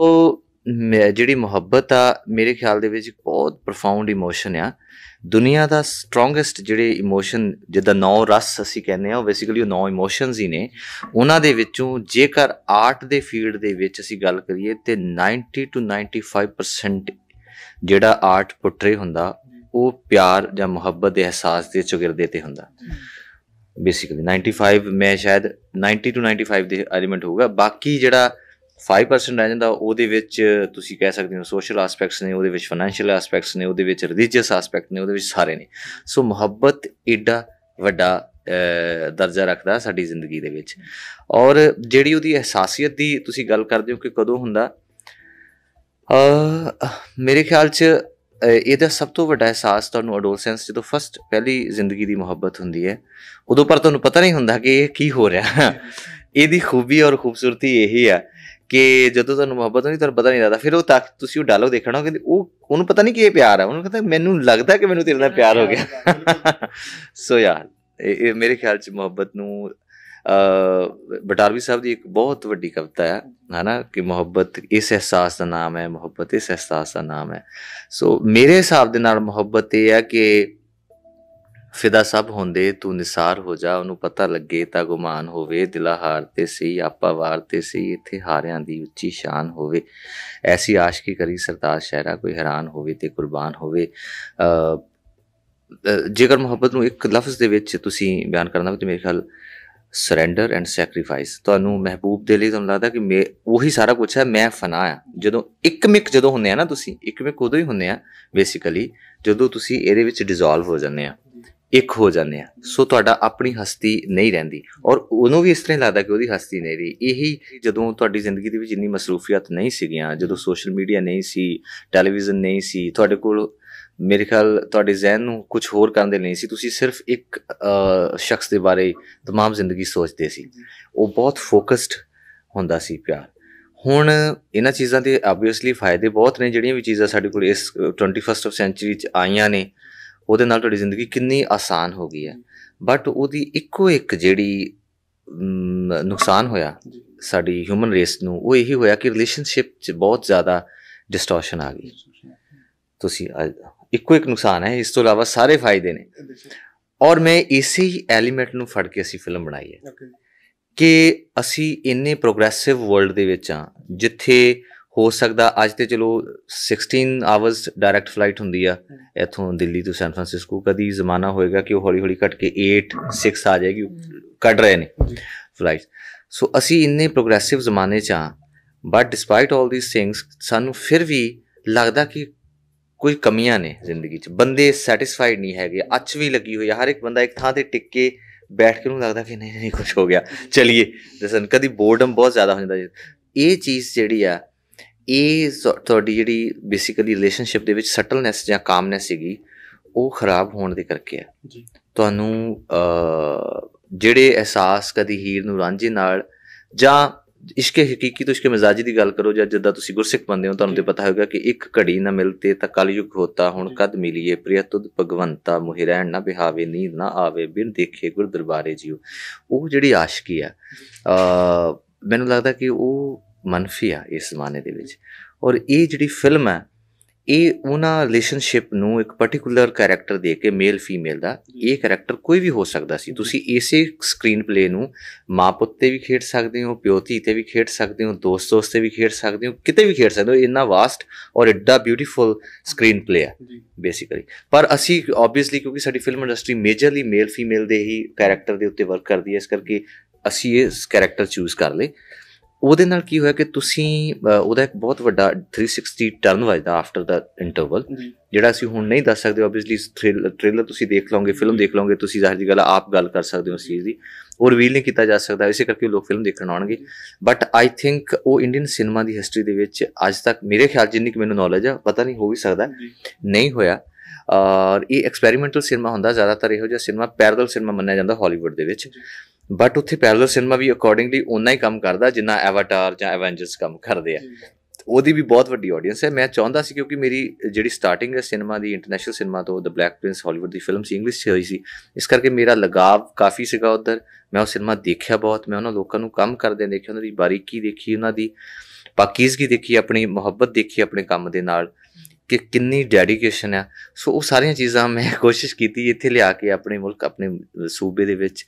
ਸੋ ਜਿਹੜੀ ਮੁਹੱਬਤ ਆ ਮੇਰੇ ਖਿਆਲ ਦੇ ਵਿੱਚ ਬਹੁਤ ਪ੍ਰੋਫਾਉਂਡ ਇਮੋਸ਼ਨ ਆ ਦੁਨੀਆ ਦਾ ਸਟਰੋਂਗੈਸਟ ਜਿਹੜੇ ਇਮੋਸ਼ਨ ਜਿਹਦਾ ਨੌ ਰਸ ਅਸੀਂ ਕਹਿੰਦੇ ਆ ਉਹ ਬੇਸਿਕਲੀ ਉਹ ਨੌ ਇਮੋਸ਼ਨਸ ਹੀ ਨੇ ਉਹਨਾਂ ਦੇ ਵਿੱਚੋਂ ਜੇਕਰ ਆਰਟ ਦੇ ਫੀਲਡ ਦੇ ਵਿੱਚ ਅਸੀਂ ਗੱਲ ਕਰੀਏ ਤੇ 90 ਟੂ 95% ਜਿਹੜਾ ਆਰਟ ਪੋਰਟਰੇ ਹੁੰਦਾ ਉਹ ਪਿਆਰ ਜਾਂ ਮੁਹੱਬਤ ਦੇ ਅਹਿਸਾਸ ਦੇ ਚੁਗਿਰਦੇ ਤੇ ਹੁੰਦਾ ਬੇਸਿਕਲੀ 95 ਮੈਂ ਸ਼ਾਇਦ 90 ਟੂ 95 ਦੇ ਐਲੀਮੈਂਟ ਹੋਊਗਾ ਬਾਕੀ ਜਿਹੜਾ 5% ਰਹਿ ਜਾਂਦਾ ਉਹਦੇ ਵਿੱਚ ਤੁਸੀਂ ਕਹਿ ਸਕਦੇ ਹੋ ਸੋਸ਼ਲ ਐਸਪੈਕਟਸ ਨੇ ਉਹਦੇ ਵਿੱਚ ਫਾਈਨੈਂਸ਼ੀਅਲ ਐਸਪੈਕਟਸ ਨੇ ਉਹਦੇ ਵਿੱਚ ਰਿਲੀਜੀਅਸ ਐਸਪੈਕਟ ਨੇ ਉਹਦੇ ਵਿੱਚ ਸਾਰੇ ਨੇ ਸੋ ਮੁਹੱਬਤ ਏਡਾ ਵੱਡਾ ਦਰਜਾ ਰੱਖਦਾ ਸਾਡੀ ਜ਼ਿੰਦਗੀ ਦੇ ਵਿੱਚ ਔਰ ਜਿਹੜੀ ਉਹਦੀ ਅਹਿਸਾਸੀਅਤ ਦੀ ਤੁਸੀਂ ਗੱਲ ਕਰਦੇ ਹੋ ਕਿ ਕਦੋਂ ਹੁੰਦਾ ਅ ਮੇਰੇ ਖਿਆਲ 'ਚ ਇਹਦਾ ਸਭ ਤੋਂ ਵੱਡਾ ਅਹਿਸਾਸ ਤੁਹਾਨੂੰ ਅਡੋਲਸੈਂਸ ਜਦੋਂ ਫਸਟ ਪਹਿਲੀ ਜ਼ਿੰਦਗੀ ਦੀ ਮੁਹੱਬਤ ਹੁੰਦੀ ਹੈ ਉਦੋਂ ਪਰ ਤੁਹਾਨੂੰ ਪਤਾ ਨਹੀਂ ਹੁੰਦਾ ਕਿ ਇਹ ਕੀ ਹੋ ਰਿਹਾ ਇਹਦੀ ਖੂਬੀ ਔਰ ਖੂਬਸੂਰਤੀ ਇਹੀ ਹੈ ਕਿ ਜਦੋਂ ਤੁਹਾਨੂੰ ਮੁਹੱਬਤ ਹੁੰਦੀ ਤੁਹਾਨੂੰ ਪਤਾ ਨਹੀਂ ਲੱਗਦਾ ਫਿਰ ਉਹ ਤੱਕ ਤੁਸੀਂ ਉਹ ਡਾਇਲੌਗ ਦੇਖਣਾ ਕਿ ਉਹ ਉਹਨੂੰ ਪਤਾ ਨਹੀਂ ਕਿ ਇਹ ਪਿਆਰ ਹੈ ਉਹਨੂੰ ਕਹਿੰਦਾ ਮੈਨੂੰ ਲੱਗਦਾ ਕਿ ਮੈਨੂੰ ਤੇਰੇ ਨਾਲ ਪਿਆਰ ਹੋ ਗਿਆ ਸੋ ਯਾਰ ਇਹ ਮੇਰੇ ਖਿਆਲ ਚ ਮੁਹੱਬਤ ਨੂੰ ਬਟਾਰਵੀ ਸਾਹਿਬ ਦੀ ਇੱਕ ਬਹੁਤ ਵੱਡੀ ਕਵਿਤਾ ਹੈ ਹਨਾ ਕਿ ਮੁਹੱਬਤ ਇਸ ਅਹਿਸਾਸ ਦਾ ਨਾਮ ਹੈ ਮੁਹੱਬਤ ਇਸ ਅਹਿਸਾਸ ਦਾ ਨਾਮ ਹੈ ਸੋ ਮੇਰੇ ਹਿਸਾਬ ਦੇ ਨਾਲ ਮੁਹੱਬਤ ਇਹ ਹੈ ਕਿ ਫਿਦਾ ਸਭ ਹੁੰਦੇ ਤੂੰ ਨਿਸਾਰ ਹੋ ਜਾ ਉਹਨੂੰ ਪਤਾ ਲੱਗੇ ਤਾਂ ਗੁਮਾਨ ਹੋਵੇ ਦਿਲਾ ਹਾਰਤੇ ਸੀ ਆਪਾ ਵਾਰਤੇ ਸੀ ਇੱਥੇ ਹਾਰਿਆਂ ਦੀ ਉੱਚੀ ਸ਼ਾਨ ਹੋਵੇ ਐਸੀ ਆਸ਼ਕੀ ਕਰੀ ਸਰਦਾਰ ਸ਼ਹਿਰਾ ਕੋਈ ਹੈਰਾਨ ਹੋਵੇ ਤੇ ਕੁਰਬਾਨ ਹੋਵੇ ਜੇਕਰ ਮੁਹੱਬਤ ਨੂੰ ਇੱਕ ਲਫ਼ਜ਼ ਦੇ ਵਿੱਚ ਤੁਸੀਂ ਬਿਆਨ ਕਰਨਾ ਹੋਵੇ ਤੇ ਮੇਰੇ ਖਿਆਲ ਸਰੈਂਡਰ ਐਂਡ ਸੈਕਰੀਫਾਈਸ ਤੁਹਾਨੂੰ ਮਹਿਬੂਬ ਦੇ ਲਈ ਤੁਹਾਨੂੰ ਲੱਗਦਾ ਕਿ ਮੈਂ ਉਹੀ ਸਾਰਾ ਕੁਝ ਹੈ ਮੈਂ ਫਨਾ ਆ ਜਦੋਂ ਇੱਕ ਮਿਕ ਜਦੋਂ ਹੁੰਦੇ ਆ ਨਾ ਤੁਸੀਂ ਇੱਕ ਮਿਕ ਉਦੋਂ ਹੀ ਹੁੰਦੇ ਆ ਬੇਸਿਕਲੀ ਜਦੋਂ ਤੁਸੀਂ ਇਹਦੇ ਵਿੱਚ ਡਿਸੋਲਵ ਹੋ ਜਾਂਦੇ ਆ ਇੱਕ ਹੋ ਜਾਂਦੇ ਆ ਸੋ ਤੁਹਾਡਾ ਆਪਣੀ ਹਸਤੀ ਨਹੀਂ ਰਹਿੰਦੀ ਔਰ ਉਹਨੂੰ ਵੀ ਇਸ ਤਰ੍ਹਾਂ ਲੱਗਦਾ ਕਿ ਉਹਦੀ ਹਸਤੀ ਨਹੀਂ ਰਹੀ ਇਹੀ ਜਦੋਂ ਤੁਹਾਡੀ ਜ਼ਿੰਦਗੀ ਦੇ ਵਿੱਚ ਇੰਨੀ ਮਸਰੂਫੀਅਤ ਨਹੀਂ ਸੀਗੀਆਂ ਜਦੋਂ ਸੋਸ਼ਲ ਮੀਡੀਆ ਨਹੀਂ ਸੀ ਟੈਲੀਵਿਜ਼ਨ ਨਹੀਂ ਸੀ ਤੁਹਾਡੇ ਕੋਲ ਮੇਰੇ ਖਿਆਲ ਤੁਹਾਡੇ ਜ਼ਿਹਨ ਨੂੰ ਕੁਝ ਹੋਰ ਕਰਨ ਦੇ ਨਹੀਂ ਸੀ ਤੁਸੀਂ ਸਿਰਫ ਇੱਕ ਸ਼ਖਸ ਦੇ ਬਾਰੇ ਤਮਾਮ ਜ਼ਿੰਦਗੀ ਸੋਚਦੇ ਸੀ ਉਹ ਬਹੁਤ ਫੋਕਸਡ ਹੁੰਦਾ ਸੀ ਪਿਆਰ ਹੁਣ ਇਹਨਾਂ ਚੀਜ਼ਾਂ ਦੇ ਆਬਵੀਅਸਲੀ ਫਾਇਦੇ ਬਹੁਤ ਨੇ ਜਿਹੜੀਆਂ ਵੀ ਚੀਜ਼ਾਂ ਸਾਡੇ ਕੋਲ ਇਸ 21st ਆਫ ਸੈਂਚਰੀ ਚ ਆਈਆਂ ਨੇ ਉਹਦੇ ਨਾਲ ਤੁਹਾਡੀ ਜ਼ਿੰਦਗੀ ਕਿੰਨੀ ਆਸਾਨ ਹੋ ਗਈ ਹੈ ਬਟ ਉਹਦੀ ਇੱਕੋ ਇੱਕ ਜਿਹੜੀ ਨੁਕਸਾਨ ਹੋਇਆ ਸਾਡੀ ਹਿਊਮਨ ਰੇਸ ਨੂੰ ਉਹ ਇਹੀ ਹੋਇਆ ਕਿ ਰਿਲੇਸ਼ਨਸ਼ਿਪ 'ਚ ਬਹੁਤ ਜ਼ਿਆਦਾ ਡਿਸਟੋਰਸ਼ਨ ਆ ਗਈ ਤੁਸੀਂ ਇੱਕੋ ਇੱਕ ਨੁਕਸਾਨ ਹੈ ਇਸ ਤੋਂ ਇਲਾਵਾ ਸਾਰੇ ਫਾਇਦੇ ਨੇ ਔਰ ਮੈਂ ਇਸੇ ਹੀ ਐਲੀਮੈਂਟ ਨੂੰ ਫੜ ਕੇ ਅਸੀਂ ਫਿਲਮ ਬਣਾਈ ਹੈ ਕਿ ਅਸੀਂ ਇੰਨੇ ਪ੍ਰੋਗਰੈਸਿਵ ਵਰਲਡ ਦੇ ਵਿੱਚ ਆ ਜਿੱਥੇ ਹੋ ਸਕਦਾ ਅੱਜ ਤੇ ਚਲੋ 16 ਆਵਰਸ ਡਾਇਰੈਕਟ ਫਲਾਈਟ ਹੁੰਦੀ ਆ ਇਥੋਂ ਦਿੱਲੀ ਤੋਂ ਸੈਨ ਫਰਾਂਸਿਸਕੋ ਕਦੀ ਜ਼ਮਾਨਾ ਹੋਏਗਾ ਕਿ ਉਹ ਹੌਲੀ ਹੌਲੀ ਘਟ ਕੇ 8 6 ਆ ਜਾਏਗੀ ਕੱਢ ਰਹੇ ਨੇ ਫਲਾਈਟ ਸੋ ਅਸੀਂ ਇੰਨੇ ਪ੍ਰੋਗਰੈਸਿਵ ਜ਼ਮਾਨੇ 'ਚ ਆ ਬਟ ਡਿਸਪਾਈਟ 올 ਥੀਸ ਥਿੰਗਸ ਸਾਨੂੰ ਫਿਰ ਵੀ ਲੱਗਦਾ ਕਿ ਕੋਈ ਕਮੀਆਂ ਨੇ ਜ਼ਿੰਦਗੀ 'ਚ ਬੰਦੇ ਸੈਟੀਸਫਾਈਡ ਨਹੀਂ ਹੈਗੇ ਅੱਛ ਵੀ ਲੱਗੀ ਹੋਈ ਹੈ ਹਰ ਇੱਕ ਬੰਦਾ ਇੱਕ ਥਾਂ ਤੇ ਟਿਕ ਕੇ ਬੈਠ ਕੇ ਨੂੰ ਲੱਗਦਾ ਕਿ ਨਹੀਂ ਨਹੀਂ ਕੁਝ ਹੋ ਗਿਆ ਚਲਿਏ ਦਸਨ ਕਦੀ ਬੋਰਡਮ ਬਹੁਤ ਜ਼ਿਆਦਾ ਹੋ ਜਾਂਦਾ ਇਹ ਚੀਜ਼ ਜਿਹੜੀ ਆ ਇਹ ਤੁਹਾਡੀ ਜਿਹੜੀ ਬੇਸਿਕਲੀ ਰਿਲੇਸ਼ਨਸ਼ਿਪ ਦੇ ਵਿੱਚ ਸਟਲਨੈਸ ਜਾਂ ਕਾਮਨੈਸ ਸੀਗੀ ਉਹ ਖਰਾਬ ਹੋਣ ਦੇ ਕਰਕੇ ਆ ਜੀ ਤੁਹਾਨੂੰ ਜਿਹੜੇ ਅਹਿਸਾਸ ਕਦੀ ਹੀਰ ਨੂੰ ਰਾਂਝੇ ਨਾਲ ਜਾਂ ਇਸ਼ਕੇ ਹਕੀਕੀ ਤੋਂ ਇਸ਼ਕੇ ਮਜ਼ਾਜੀ ਦੀ ਗੱਲ ਕਰੋ ਜਾਂ ਜਿੱਦਾਂ ਤੁਸੀਂ ਗੁਰਸਿੱਖ ਬੰਦੇ ਹੋ ਤੁਹਾਨੂੰ ਤੇ ਪਤਾ ਹੋਵੇਗਾ ਕਿ ਇੱਕ ਘੜੀ ਨਾ ਮਿਲਤੇ ਤਾਂ ਕਲਯੁਗ ਹੋਤਾ ਹੁਣ ਕਦ ਮਿਲੀਏ ਪ੍ਰਿਆ ਤੁਧ ਭਗਵੰਤਾ ਮੁਹਿ ਰਹਿਣ ਨਾ ਬਿਹਾਵੇ ਨੀਂਦ ਨਾ ਆਵੇ ਬਿਨ ਦੇਖੇ ਗੁਰ ਦਰਬਾਰੇ ਜੀਉ ਉਹ ਜਿਹੜੀ ਆਸ਼ਕੀ ਆ ਮੈਨੂੰ ਲੱਗਦਾ ਕਿ ਉਹ ਮਨਫੀ ਆ ਇਸ ਜ਼ਮਾਨੇ ਦੇ ਵਿੱਚ ਔਰ ਇਹ ਜਿਹੜੀ ਫਿਲਮ ਹੈ ਇਹ ਉਹਨਾਂ ਰਿਲੇਸ਼ਨਸ਼ਿਪ ਨੂੰ ਇੱਕ ਪਾਰਟਿਕੂਲਰ ਕੈਰੈਕਟਰ ਦੇ ਕੇ ਮੇਲ ਫੀਮੇਲ ਦਾ ਇਹ ਕੈਰੈਕਟਰ ਕੋਈ ਵੀ ਹੋ ਸਕਦਾ ਸੀ ਤੁਸੀਂ ਇਸੇ ਸਕਰੀਨ ਪਲੇ ਨੂੰ ਮਾਂ ਪੁੱਤ ਤੇ ਵੀ ਖੇਡ ਸਕਦੇ ਹੋ ਪਿਓ ਧੀ ਤੇ ਵੀ ਖੇਡ ਸਕਦੇ ਹੋ ਦੋਸਤ ਦੋਸਤ ਤੇ ਵੀ ਖੇਡ ਸਕਦੇ ਹੋ ਕਿਤੇ ਵੀ ਖੇਡ ਸਕਦੇ ਹੋ ਇੰਨਾ ਵਾਸਟ ਔਰ ਇੱਡਾ ਬਿਊਟੀਫੁਲ ਸਕਰੀਨ ਪਲੇ ਹੈ ਬੇਸਿਕਲੀ ਪਰ ਅਸੀਂ ਆਬਵੀਅਸਲੀ ਕਿਉਂਕਿ ਸਾਡੀ film industry majorly male female ਦੇ ਹੀ ਕੈਰੈਕਟਰ ਦੇ ਉੱਤੇ ਵਰਕ ਕਰਦੀ ਹੈ ਇਸ ਕਰਕੇ ਅਸੀਂ ਇਹ ਕੈਰੈਕਟਰ ਚੂਜ਼ ਕਰ ਲਏ ਉਹਦੇ ਨਾਲ ਕੀ ਹੋਇਆ ਕਿ ਤੁਸੀਂ ਉਹਦਾ ਇੱਕ ਬਹੁਤ ਵੱਡਾ 360 ਟਰਨ ਵਜਦਾ ਆਫਟਰ ਦਾ ਇੰਟਰਵਲ ਜਿਹੜਾ ਅਸੀਂ ਹੁਣ ਨਹੀਂ ਦੱਸ ਸਕਦੇ ਆਬਵੀਅਸਲੀ ਟ੍ਰੇਲਰ ਤੁਸੀਂ ਦੇਖ ਲਓਗੇ ਫਿਲਮ ਦੇਖ ਲਓਗੇ ਤੁਸੀਂ ਜ਼ਾਹਰ ਜੀ ਗੱਲ ਆਪ ਗੱਲ ਕਰ ਸਕਦੇ ਹੋ ਉਸ ਚੀਜ਼ ਦੀ ਉਹ ਰਿਵੀਲ ਨਹੀਂ ਕੀਤਾ ਜਾ ਸਕਦਾ ਇਸੇ ਕਰਕੇ ਲੋਕ ਫਿਲਮ ਦੇਖਣ ਆਉਣਗੇ ਬਟ ਆਈ ਥਿੰਕ ਉਹ ਇੰਡੀਅਨ ਸਿਨੇਮਾ ਦੀ ਹਿਸਟਰੀ ਦੇ ਵਿੱਚ ਅੱਜ ਤੱਕ ਮੇਰੇ ਖਿਆਲ ਜਿੰਨੀ ਕਿ ਮੈਨੂੰ ਨੌਲੇਜ ਆ ਪਤਾ ਨਹੀਂ ਹੋ ਵੀ ਸਕਦਾ ਨਹੀਂ ਹੋਇਆ ਔਰ ਇਹ ਐਕਸਪੈਰੀਮੈਂਟਲ ਸਿਨੇਮਾ ਹੁੰਦਾ ਜ਼ਿਆਦਾਤਰ ਇਹੋ ਜਿਹਾ ਸਿਨੇਮਾ ਪੈਰਲਲ ਸਿਨੇਮਾ ਮੰਨਿਆ ਜਾਂਦਾ ਹਾਲੀਵੁੱਡ ਦੇ ਵਿੱਚ ਬਟ ਉੱਥੇ ਪੈਰਲਲ ਸਿਨੇਮਾ ਵੀ ਅਕੋਰਡਿੰਗਲੀ ਉਨਾ ਹੀ ਕੰਮ ਕਰਦਾ ਜਿੰਨਾ ਐਵਟਾਰ ਜਾਂ ਐਵੈਂਜਰਸ ਕੰਮ ਕਰਦੇ ਆ ਉਹਦੀ ਵੀ ਬਹੁਤ ਵੱਡੀ ਆਡੀਅנס ਹੈ ਮੈਂ ਚਾਹੁੰਦਾ ਸੀ ਕਿਉਂਕਿ ਮੇਰੀ ਜਿਹੜੀ ਸਟਾਰਟਿੰਗ ਹੈ ਸਿਨੇਮਾ ਦੀ ਇੰਟਰਨੈਸ਼ਨਲ ਸਿਨੇਮਾ ਤੋਂ ਦ ਬਲੈਕ ਪ੍ਰਿੰਸ ਹਾਲੀਵੁੱਡ ਦੀ ਫਿਲਮ ਸੀ ਇੰਗਲਿਸ਼ 'ਚ ਹੋਈ ਸੀ ਇਸ ਕਰਕੇ ਮੇਰਾ ਲਗਾਵ ਕਾਫੀ ਸੀਗਾ ਉਧਰ ਮੈਂ ਉਹ ਸਿਨੇਮਾ ਦੇਖਿਆ ਬਹੁਤ ਮੈਂ ਉਹਨਾਂ ਲੋਕਾਂ ਨੂੰ ਕੰਮ ਕਰਦੇ ਦੇਖਿਆ ਉਹਨਾਂ ਦੀ ਬਾਰੀਕੀ ਦੇਖੀ ਉਹਨਾਂ ਦੀ ਪਾਕੀਜ਼ਗੀ ਦੇਖੀ ਆਪਣੀ ਮੁਹੱਬਤ ਦੇਖੀ ਆਪਣੇ ਕੰਮ ਦੇ ਨਾਲ ਕਿ ਕਿੰਨੀ ਡੈਡੀਕੇਸ਼ਨ ਆ ਸੋ ਉਹ ਸਾਰੀਆਂ ਚੀਜ਼ਾਂ ਮੈਂ ਕੋਸ਼ਿਸ਼ ਕੀਤੀ ਇੱਥੇ ਲਿਆ ਕੇ ਆਪਣੇ ਮੁਲਕ ਆਪਣੇ ਸੂਬੇ ਦੇ ਵਿੱਚ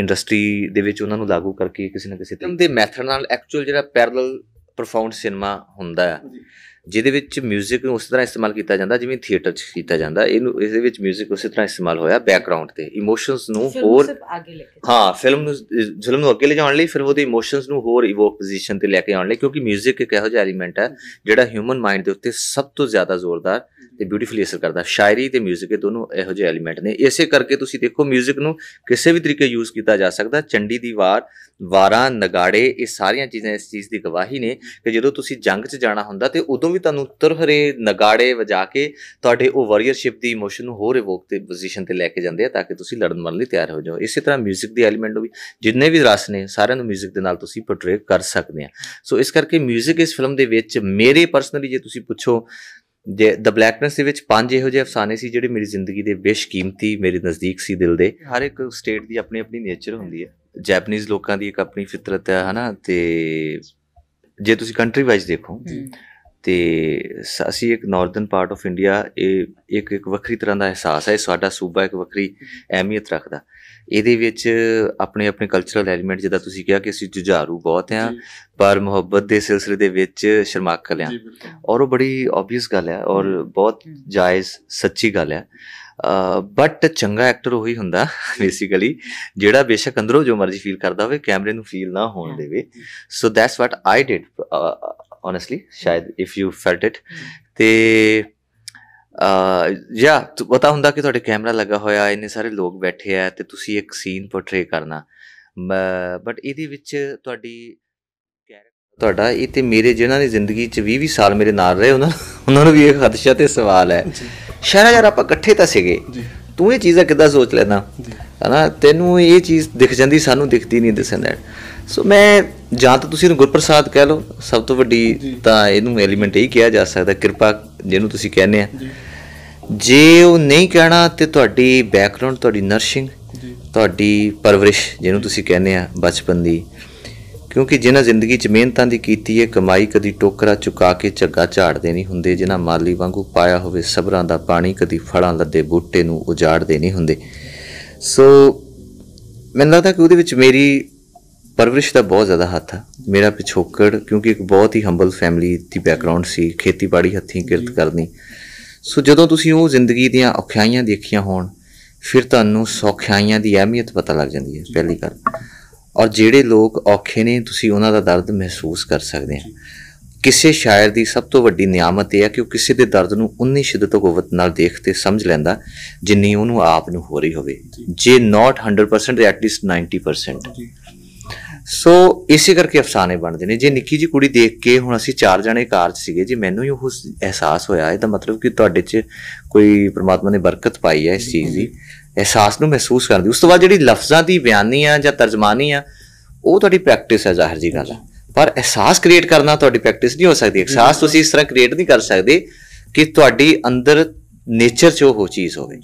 ਇੰਡਸਟਰੀ ਦੇ ਵਿੱਚ ਉਹਨਾਂ ਨੂੰ ਲਾਗੂ ਕਰਕੇ ਕਿਸੇ ਨਾ ਕਿਸੇ ਤਰ੍ਹਾਂ ਦੇ ਮੈਥਡ ਨਾਲ ਐਕਚੁਅਲ ਜਿਹੜਾ ਪੈਰਲਲ ਪਰਫਾਉਂਡ ਸਿਨੇਮਾ ਹੁੰਦਾ ਹੈ ਜਿਹਦੇ ਵਿੱਚ 뮤직 ਨੂੰ ਉਸੇ ਤਰ੍ਹਾਂ ਇਸਤੇਮਾਲ ਕੀਤਾ ਜਾਂਦਾ ਜਿਵੇਂ ਥੀਏਟਰ 'ਚ ਕੀਤਾ ਜਾਂਦਾ ਇਹਨੂੰ ਇਸ ਦੇ ਵਿੱਚ 뮤직 ਉਸੇ ਤਰ੍ਹਾਂ ਇਸਤੇਮਾਲ ਹੋਇਆ ਬੈਕਗ੍ਰਾਉਂਡ ਤੇ ਇਮੋਸ਼ਨਸ ਨੂੰ ਹੋਰ ਹਾਂ ਫਿਲਮ ਨੂੰ ਫਿਲਮ ਨੂੰ ਅੱਗੇ ਲੈ ਲਈ ਫਿਰ ਉਹਦੇ ਇਮੋਸ਼ਨਸ ਨੂੰ ਹੋਰ ਇਵੋਕ ਪੋਜੀਸ਼ਨ ਤੇ ਲੈ ਕੇ ਆਉਣ ਲਈ ਕਿਉਂਕਿ 뮤직 ਇੱਕ ਇਹੋ ਜਿਹਾ ਐਲੀਮੈਂਟ ਹੈ ਜਿਹੜਾ ਹਿਊਮਨ ਮਾਈਂਡ ਦੇ ਉੱਤੇ ਸਭ ਤੋਂ ਜ਼ਿਆਦਾ ਜ਼ੋਰਦਾਰ ਤੇ ਬਿਊਟੀਫੁਲੀ ਅਸਰ ਕਰਦਾ ਸ਼ਾਇਰੀ ਤੇ 뮤직 ਇਹ ਦੋਨੋਂ ਇਹੋ ਜਿਹੇ ਐਲੀਮੈਂਟ ਨੇ ਇਸੇ ਕਰਕੇ ਤੁਸੀਂ ਦੇਖੋ 뮤직 ਨੂੰ ਕਿਸੇ ਵੀ ਤਰੀਕੇ ਯੂਜ਼ ਕੀਤਾ ਜਾ ਸਕਦਾ ਚੰਡੀ ਦੀ ਵਾਰ ਵਾਰਾਂ ਨਗਾੜੇ ਇਹ ਸਾਰੀਆਂ ਚੀਜ਼ਾਂ ਇਸ ਚੀਜ਼ ਦੀ ਗਵਾਹੀ ਨੇ ਕਿ ਜਦੋਂ ਤੁਸੀਂ ਜੰਗ 'ਚ ਜਾਣਾ ਹੁੰਦਾ ਤੇ ਉਦੋਂ ਵੀ ਤੁਹਾਨੂੰ ਤਰਹਰੇ ਨਗਾੜੇ ਵਜਾ ਕੇ ਤੁਹਾਡੇ ਉਹ ਵਾਰੀਅਰਸ਼ਿਪ ਦੀ ਇਮੋਸ਼ਨ ਨੂੰ ਹੋਰ ਇਵੋਕ ਤੇ ਪੋਜੀਸ਼ਨ ਤੇ ਲੈ ਕੇ ਜਾਂਦੇ ਆ ਤਾਂ ਕਿ ਤੁਸੀਂ ਲੜਨ ਮਰਨ ਲਈ ਤਿਆਰ ਹੋ ਜਾਓ ਇਸੇ ਤਰ੍ਹਾਂ 뮤직 ਦੇ ਐਲੀਮੈਂਟ ਵੀ ਜਿੰਨੇ ਵੀ ਰਸ ਨੇ ਸਾਰਿਆਂ ਨੂੰ 뮤직 ਦੇ ਨਾਲ ਤੁਸੀਂ ਪੋਰਟਰੇ ਕਰ ਸਕਦੇ ਆ ਸੋ ਇਸ ਕਰਕੇ 뮤직 ਇਸ ਫਿਲਮ ਦੇ ਵਿੱਚ ਮੇਰੇ ਪਰਸਨਲੀ ਜੇ ਤੁਸੀਂ ਪੁੱਛੋ ਜੇ ਦ ਬਲੈਕਨੈਸ ਦੇ ਵਿੱਚ ਪੰਜ ਇਹੋ ਜਿਹੇ ਅਫਸਾਨੇ ਸੀ ਜਿਹੜੇ ਮੇਰੀ ਜ਼ਿੰਦਗੀ ਦੇ ਬੇਸ਼ਕੀਮਤੀ ਮੇਰੇ ਨਜ਼ਦੀਕ ਸੀ ਦਿਲ ਦੇ ਹਰ ਇੱਕ ਸਟੇਟ ਦੀ ਆਪਣੀ ਆਪਣੀ ਨੇਚਰ ਹੁੰਦੀ ਹੈ ਜੈਪਨੀਜ਼ ਲੋਕਾਂ ਦੀ ਇੱਕ ਆਪਣੀ ਫਿਤਰਤ ਹੈ ਹਨਾ ਤੇ ਜੇ ਤੁਸੀਂ ਕੰਟਰੀ ਵਾਈਜ਼ ਦੇਖੋ ਤੇ ਅਸੀਂ ਇੱਕ ਨਾਰਥਰਨ ਪਾਰਟ ਆਫ ਇੰਡੀਆ ਇਹ ਇੱਕ ਇੱਕ ਵੱਖਰੀ ਤਰ੍ਹਾਂ ਦਾ ਅਹਿਸਾਸ ਹੈ ਸਾਡਾ ਸੂਬਾ ਇੱਕ ਵੱਖਰੀ ਅਹਿਮੀਅਤ ਰੱਖਦਾ ਇਹਦੇ ਵਿੱਚ ਆਪਣੇ ਆਪਣੇ ਕਲਚਰਲ ਐਲੀਮੈਂਟ ਜਿਹਦਾ ਤੁਸੀਂ ਕਿਹਾ ਕਿ ਅਸੀਂ ਜੁਝਾਰੂ ਬਹੁਤ ਆ ਪਰ ਮੁਹੱਬਤ ਦੇ ਸਿਲਸਿਲੇ ਦੇ ਵਿੱਚ ਸ਼ਰਮਾਕਲ ਆ ਔਰ ਉਹ ਬੜੀ ਆਬਵੀਅਸ ਗੱਲ ਹੈ ਔਰ ਬਹੁਤ ਜਾਇਜ਼ ਸੱਚੀ ਗੱਲ ਹੈ ਬਟ ਚੰਗਾ ਐਕਟਰ ਉਹੀ ਹੁੰਦਾ ਬੇਸਿਕਲੀ ਜਿਹੜਾ ਬੇਸ਼ੱਕ ਅੰਦਰੋਂ ਜੋ ਮਰਜ਼ੀ ਫੀਲ ਕਰਦਾ ਹੋਵੇ ਕੈਮਰੇ ਨੂੰ ਫੀਲ ਨਾ ਹੋਣ ਦੇਵੇ so that's what I did ਹੋਨੈਸਟਲੀ ਸ਼ਾਇਦ ਇਫ ਯੂ ਫੈਲਟ ਇਟ ਤੇ ਆ ਯਾ ਤੂੰ ਪਤਾ ਹੁੰਦਾ ਕਿ ਤੁਹਾਡੇ ਕੈਮਰਾ ਲੱਗਾ ਹੋਇਆ ਇੰਨੇ ਸਾਰੇ ਲੋਕ ਬੈਠੇ ਆ ਤੇ ਤੁਸੀਂ ਇੱਕ ਸੀਨ ਪੋਰਟਰੇ ਕਰਨਾ ਬਟ ਇਹਦੇ ਵਿੱਚ ਤੁਹਾਡੀ ਤੁਹਾਡਾ ਇਹ ਤੇ ਮੇਰੇ ਜਿਨ੍ਹਾਂ ਦੀ ਜ਼ਿੰਦਗੀ ਚ 20 20 ਸਾਲ ਮੇਰੇ ਨਾਲ ਰਹੇ ਉਹਨਾਂ ਉਹਨਾਂ ਨੂੰ ਵੀ ਇਹ ਖਦਸ਼ਾ ਤੇ ਸਵਾਲ ਹੈ ਸ਼ਹਿਰਾ ਯਾਰ ਆਪਾਂ ਇਕੱਠੇ ਤਾਂ ਸੀਗੇ ਤੂੰ ਇਹ ਚੀਜ਼ਾਂ ਕਿੱਦਾਂ ਸੋਚ ਲੈਣਾ ਹਨਾ ਤੈਨੂੰ ਇਹ ਚੀਜ਼ ਦਿਖ ਜਾਂਦੀ ਸਾਨੂੰ ਦਿਖਦੀ ਨਹੀਂ ਦਿਸਣ ਦਾ ਸੋ ਮੈਂ ਜਾਂ ਤਾਂ ਤੁਸੀਂ ਇਹਨੂੰ ਗੁਰਪ੍ਰਸਾਦ ਕਹਿ ਲਓ ਸਭ ਤੋਂ ਵੱਡੀ ਤਾਂ ਇਹਨੂੰ ਐਲੀਮੈਂਟ ਇਹ ਕਿਹਾ ਜਾ ਸਕਦਾ ਕਿਰਪਾ ਜਿਹਨੂੰ ਤੁਸੀਂ ਕਹਿੰਦੇ ਆ ਜੇ ਉਹ ਨਹੀਂ ਕਹਿਣਾ ਤੇ ਤੁਹਾਡੀ ਬੈਕਗ੍ਰਾਉਂਡ ਤੁਹਾਡੀ ਨਰਸ਼ਿੰਗ ਤੁਹਾਡੀ ਪਰਵਰਿਸ਼ ਜਿਹਨੂੰ ਤੁਸੀਂ ਕਹਿੰਦੇ ਆ ਬਚਪਨ ਦੀ ਕਿਉਂਕਿ ਜਿਨ੍ਹਾਂ ਜ਼ਿੰਦਗੀ 'ਚ ਮਿਹਨਤਾਂ ਦੀ ਕੀਤੀ ਹੈ ਕਮਾਈ ਕਦੀ ਟੋਕਰਾ ਚੁਕਾ ਕੇ ਝੱਗਾ ਝਾੜਦੇ ਨਹੀਂ ਹੁੰਦੇ ਜਿਨ੍ਹਾਂ ਮਾਲੀ ਵਾਂਗੂ ਪਾਇਆ ਹੋਵੇ ਸਬਰਾਂ ਦਾ ਪਾਣੀ ਕਦੀ ਫੜਾਂ ਲੱਦੇ ਬੂਟੇ ਨੂੰ ਉਜਾੜਦੇ ਨਹੀਂ ਹੁੰਦੇ ਸੋ ਮੈਨੂੰ ਲੱਗਦਾ ਕਿ ਉਹਦੇ ਵਿੱਚ ਮੇਰੀ ਪਰਵਰਿਸ਼ ਦਾ ਬਹੁਤ ਜ਼ਿਆਦਾ ਹੱਥ ਆ ਮੇਰਾ ਪਿਛੋਕੜ ਕਿਉਂਕਿ ਇੱਕ ਬਹੁਤ ਹੀ ਹੰਬਲ ਫੈਮਿਲੀ ਦੀ ਬੈਕਗ੍ਰਾਉਂਡ ਸੀ ਖੇਤੀਬਾੜੀ ਹੱਥੀਂ ਕਿਰਤ ਕਰਨੀ ਸੋ ਜਦੋਂ ਤੁਸੀਂ ਉਹ ਜ਼ਿੰਦਗੀ ਦੀਆਂ ਔਖਿਆਈਆਂ ਦੇਖੀਆਂ ਹੋਣ ਫਿਰ ਤੁਹਾਨੂੰ ਸੌਖਿਆਈਆਂ ਦੀ ਅਹਿਮੀਅਤ ਪਤਾ ਲੱਗ ਜਾਂਦੀ ਹੈ ਪਹਿਲੀ ਗੱਲ ਔਰ ਜਿਹੜੇ ਲੋਕ ਔਖੇ ਨੇ ਤੁਸੀਂ ਉਹਨਾਂ ਦਾ ਦਰਦ ਮਹਿਸੂਸ ਕਰ ਸਕਦੇ ਆ ਕਿਸੇ ਸ਼ਾਇਰ ਦੀ ਸਭ ਤੋਂ ਵੱਡੀ ਨਿਆਮਤ ਇਹ ਹੈ ਕਿ ਉਹ ਕਿਸੇ ਦੇ ਦਰਦ ਨੂੰ ਉਨੀ ਸ਼ਿੱਦਤ ਗੁਵਤ ਨਾਲ ਦੇਖ ਤੇ ਸਮਝ ਲੈਂਦਾ ਜਿੰਨੀ ਉਹਨੂੰ ਆਪ ਨੂੰ ਹੋ ਰਹੀ ਹੋਵੇ ਜੇ ਨਾਟ 100% ਐਟ ਐਟਲੀਸਟ 90% ਸੋ ਇਸੇ ਕਰਕੇ ਅਫਸਾਨੇ ਬਣਦੇ ਨੇ ਜੇ ਨਿੱਕੀ ਜੀ ਕੁੜੀ ਦੇਖ ਕੇ ਹੁਣ ਅਸੀਂ ਚਾਰ ਜਣੇ ਕਾਰ 'ਚ ਸੀਗੇ ਜੀ ਮੈਨੂੰ ਹੀ ਉਹ ਅਹਿਸਾਸ ਹੋਇਆ ਇਹਦਾ ਮਤਲਬ ਕਿ ਤੁਹਾਡੇ 'ਚ ਕੋਈ ਪ੍ਰਮਾਤਮਾ ਨੇ ਬਰਕਤ ਪਾਈ ਹੈ ਇਸ ਚੀਜ਼ ਦੀ ਅਹਿਸਾਸ ਨੂੰ ਮਹਿਸੂਸ ਕਰਦੇ ਉਸ ਤੋਂ ਬਾਅਦ ਜਿਹੜੀ ਲਫ਼ਜ਼ਾਂ ਦੀ ਬਿਆਨੀ ਆ ਜਾਂ ਤਰਜਮਾਨੀ ਆ ਉਹ ਤੁਹਾਡੀ ਪ੍ਰੈਕਟਿਸ ਹੈ ਜ਼ਾਹਿਰ ਜੀ ਗੱਲ ਹੈ ਪਰ ਅਹਿਸਾਸ ਕ੍ਰੀਏਟ ਕਰਨਾ ਤੁਹਾਡੀ ਪ੍ਰੈਕਟਿਸ ਨਹੀਂ ਹੋ ਸਕਦੀ ਅਹਿਸਾਸ ਤੁਸੀਂ ਇਸ ਤਰ੍ਹਾਂ ਕ੍ਰੀਏਟ ਨਹੀਂ ਕਰ ਸਕਦੇ ਕਿ ਤੁਹਾਡੀ ਅੰਦਰ ਨੇਚਰ 'ਚ ਉਹ ਚੀਜ਼ ਹੋਵੇ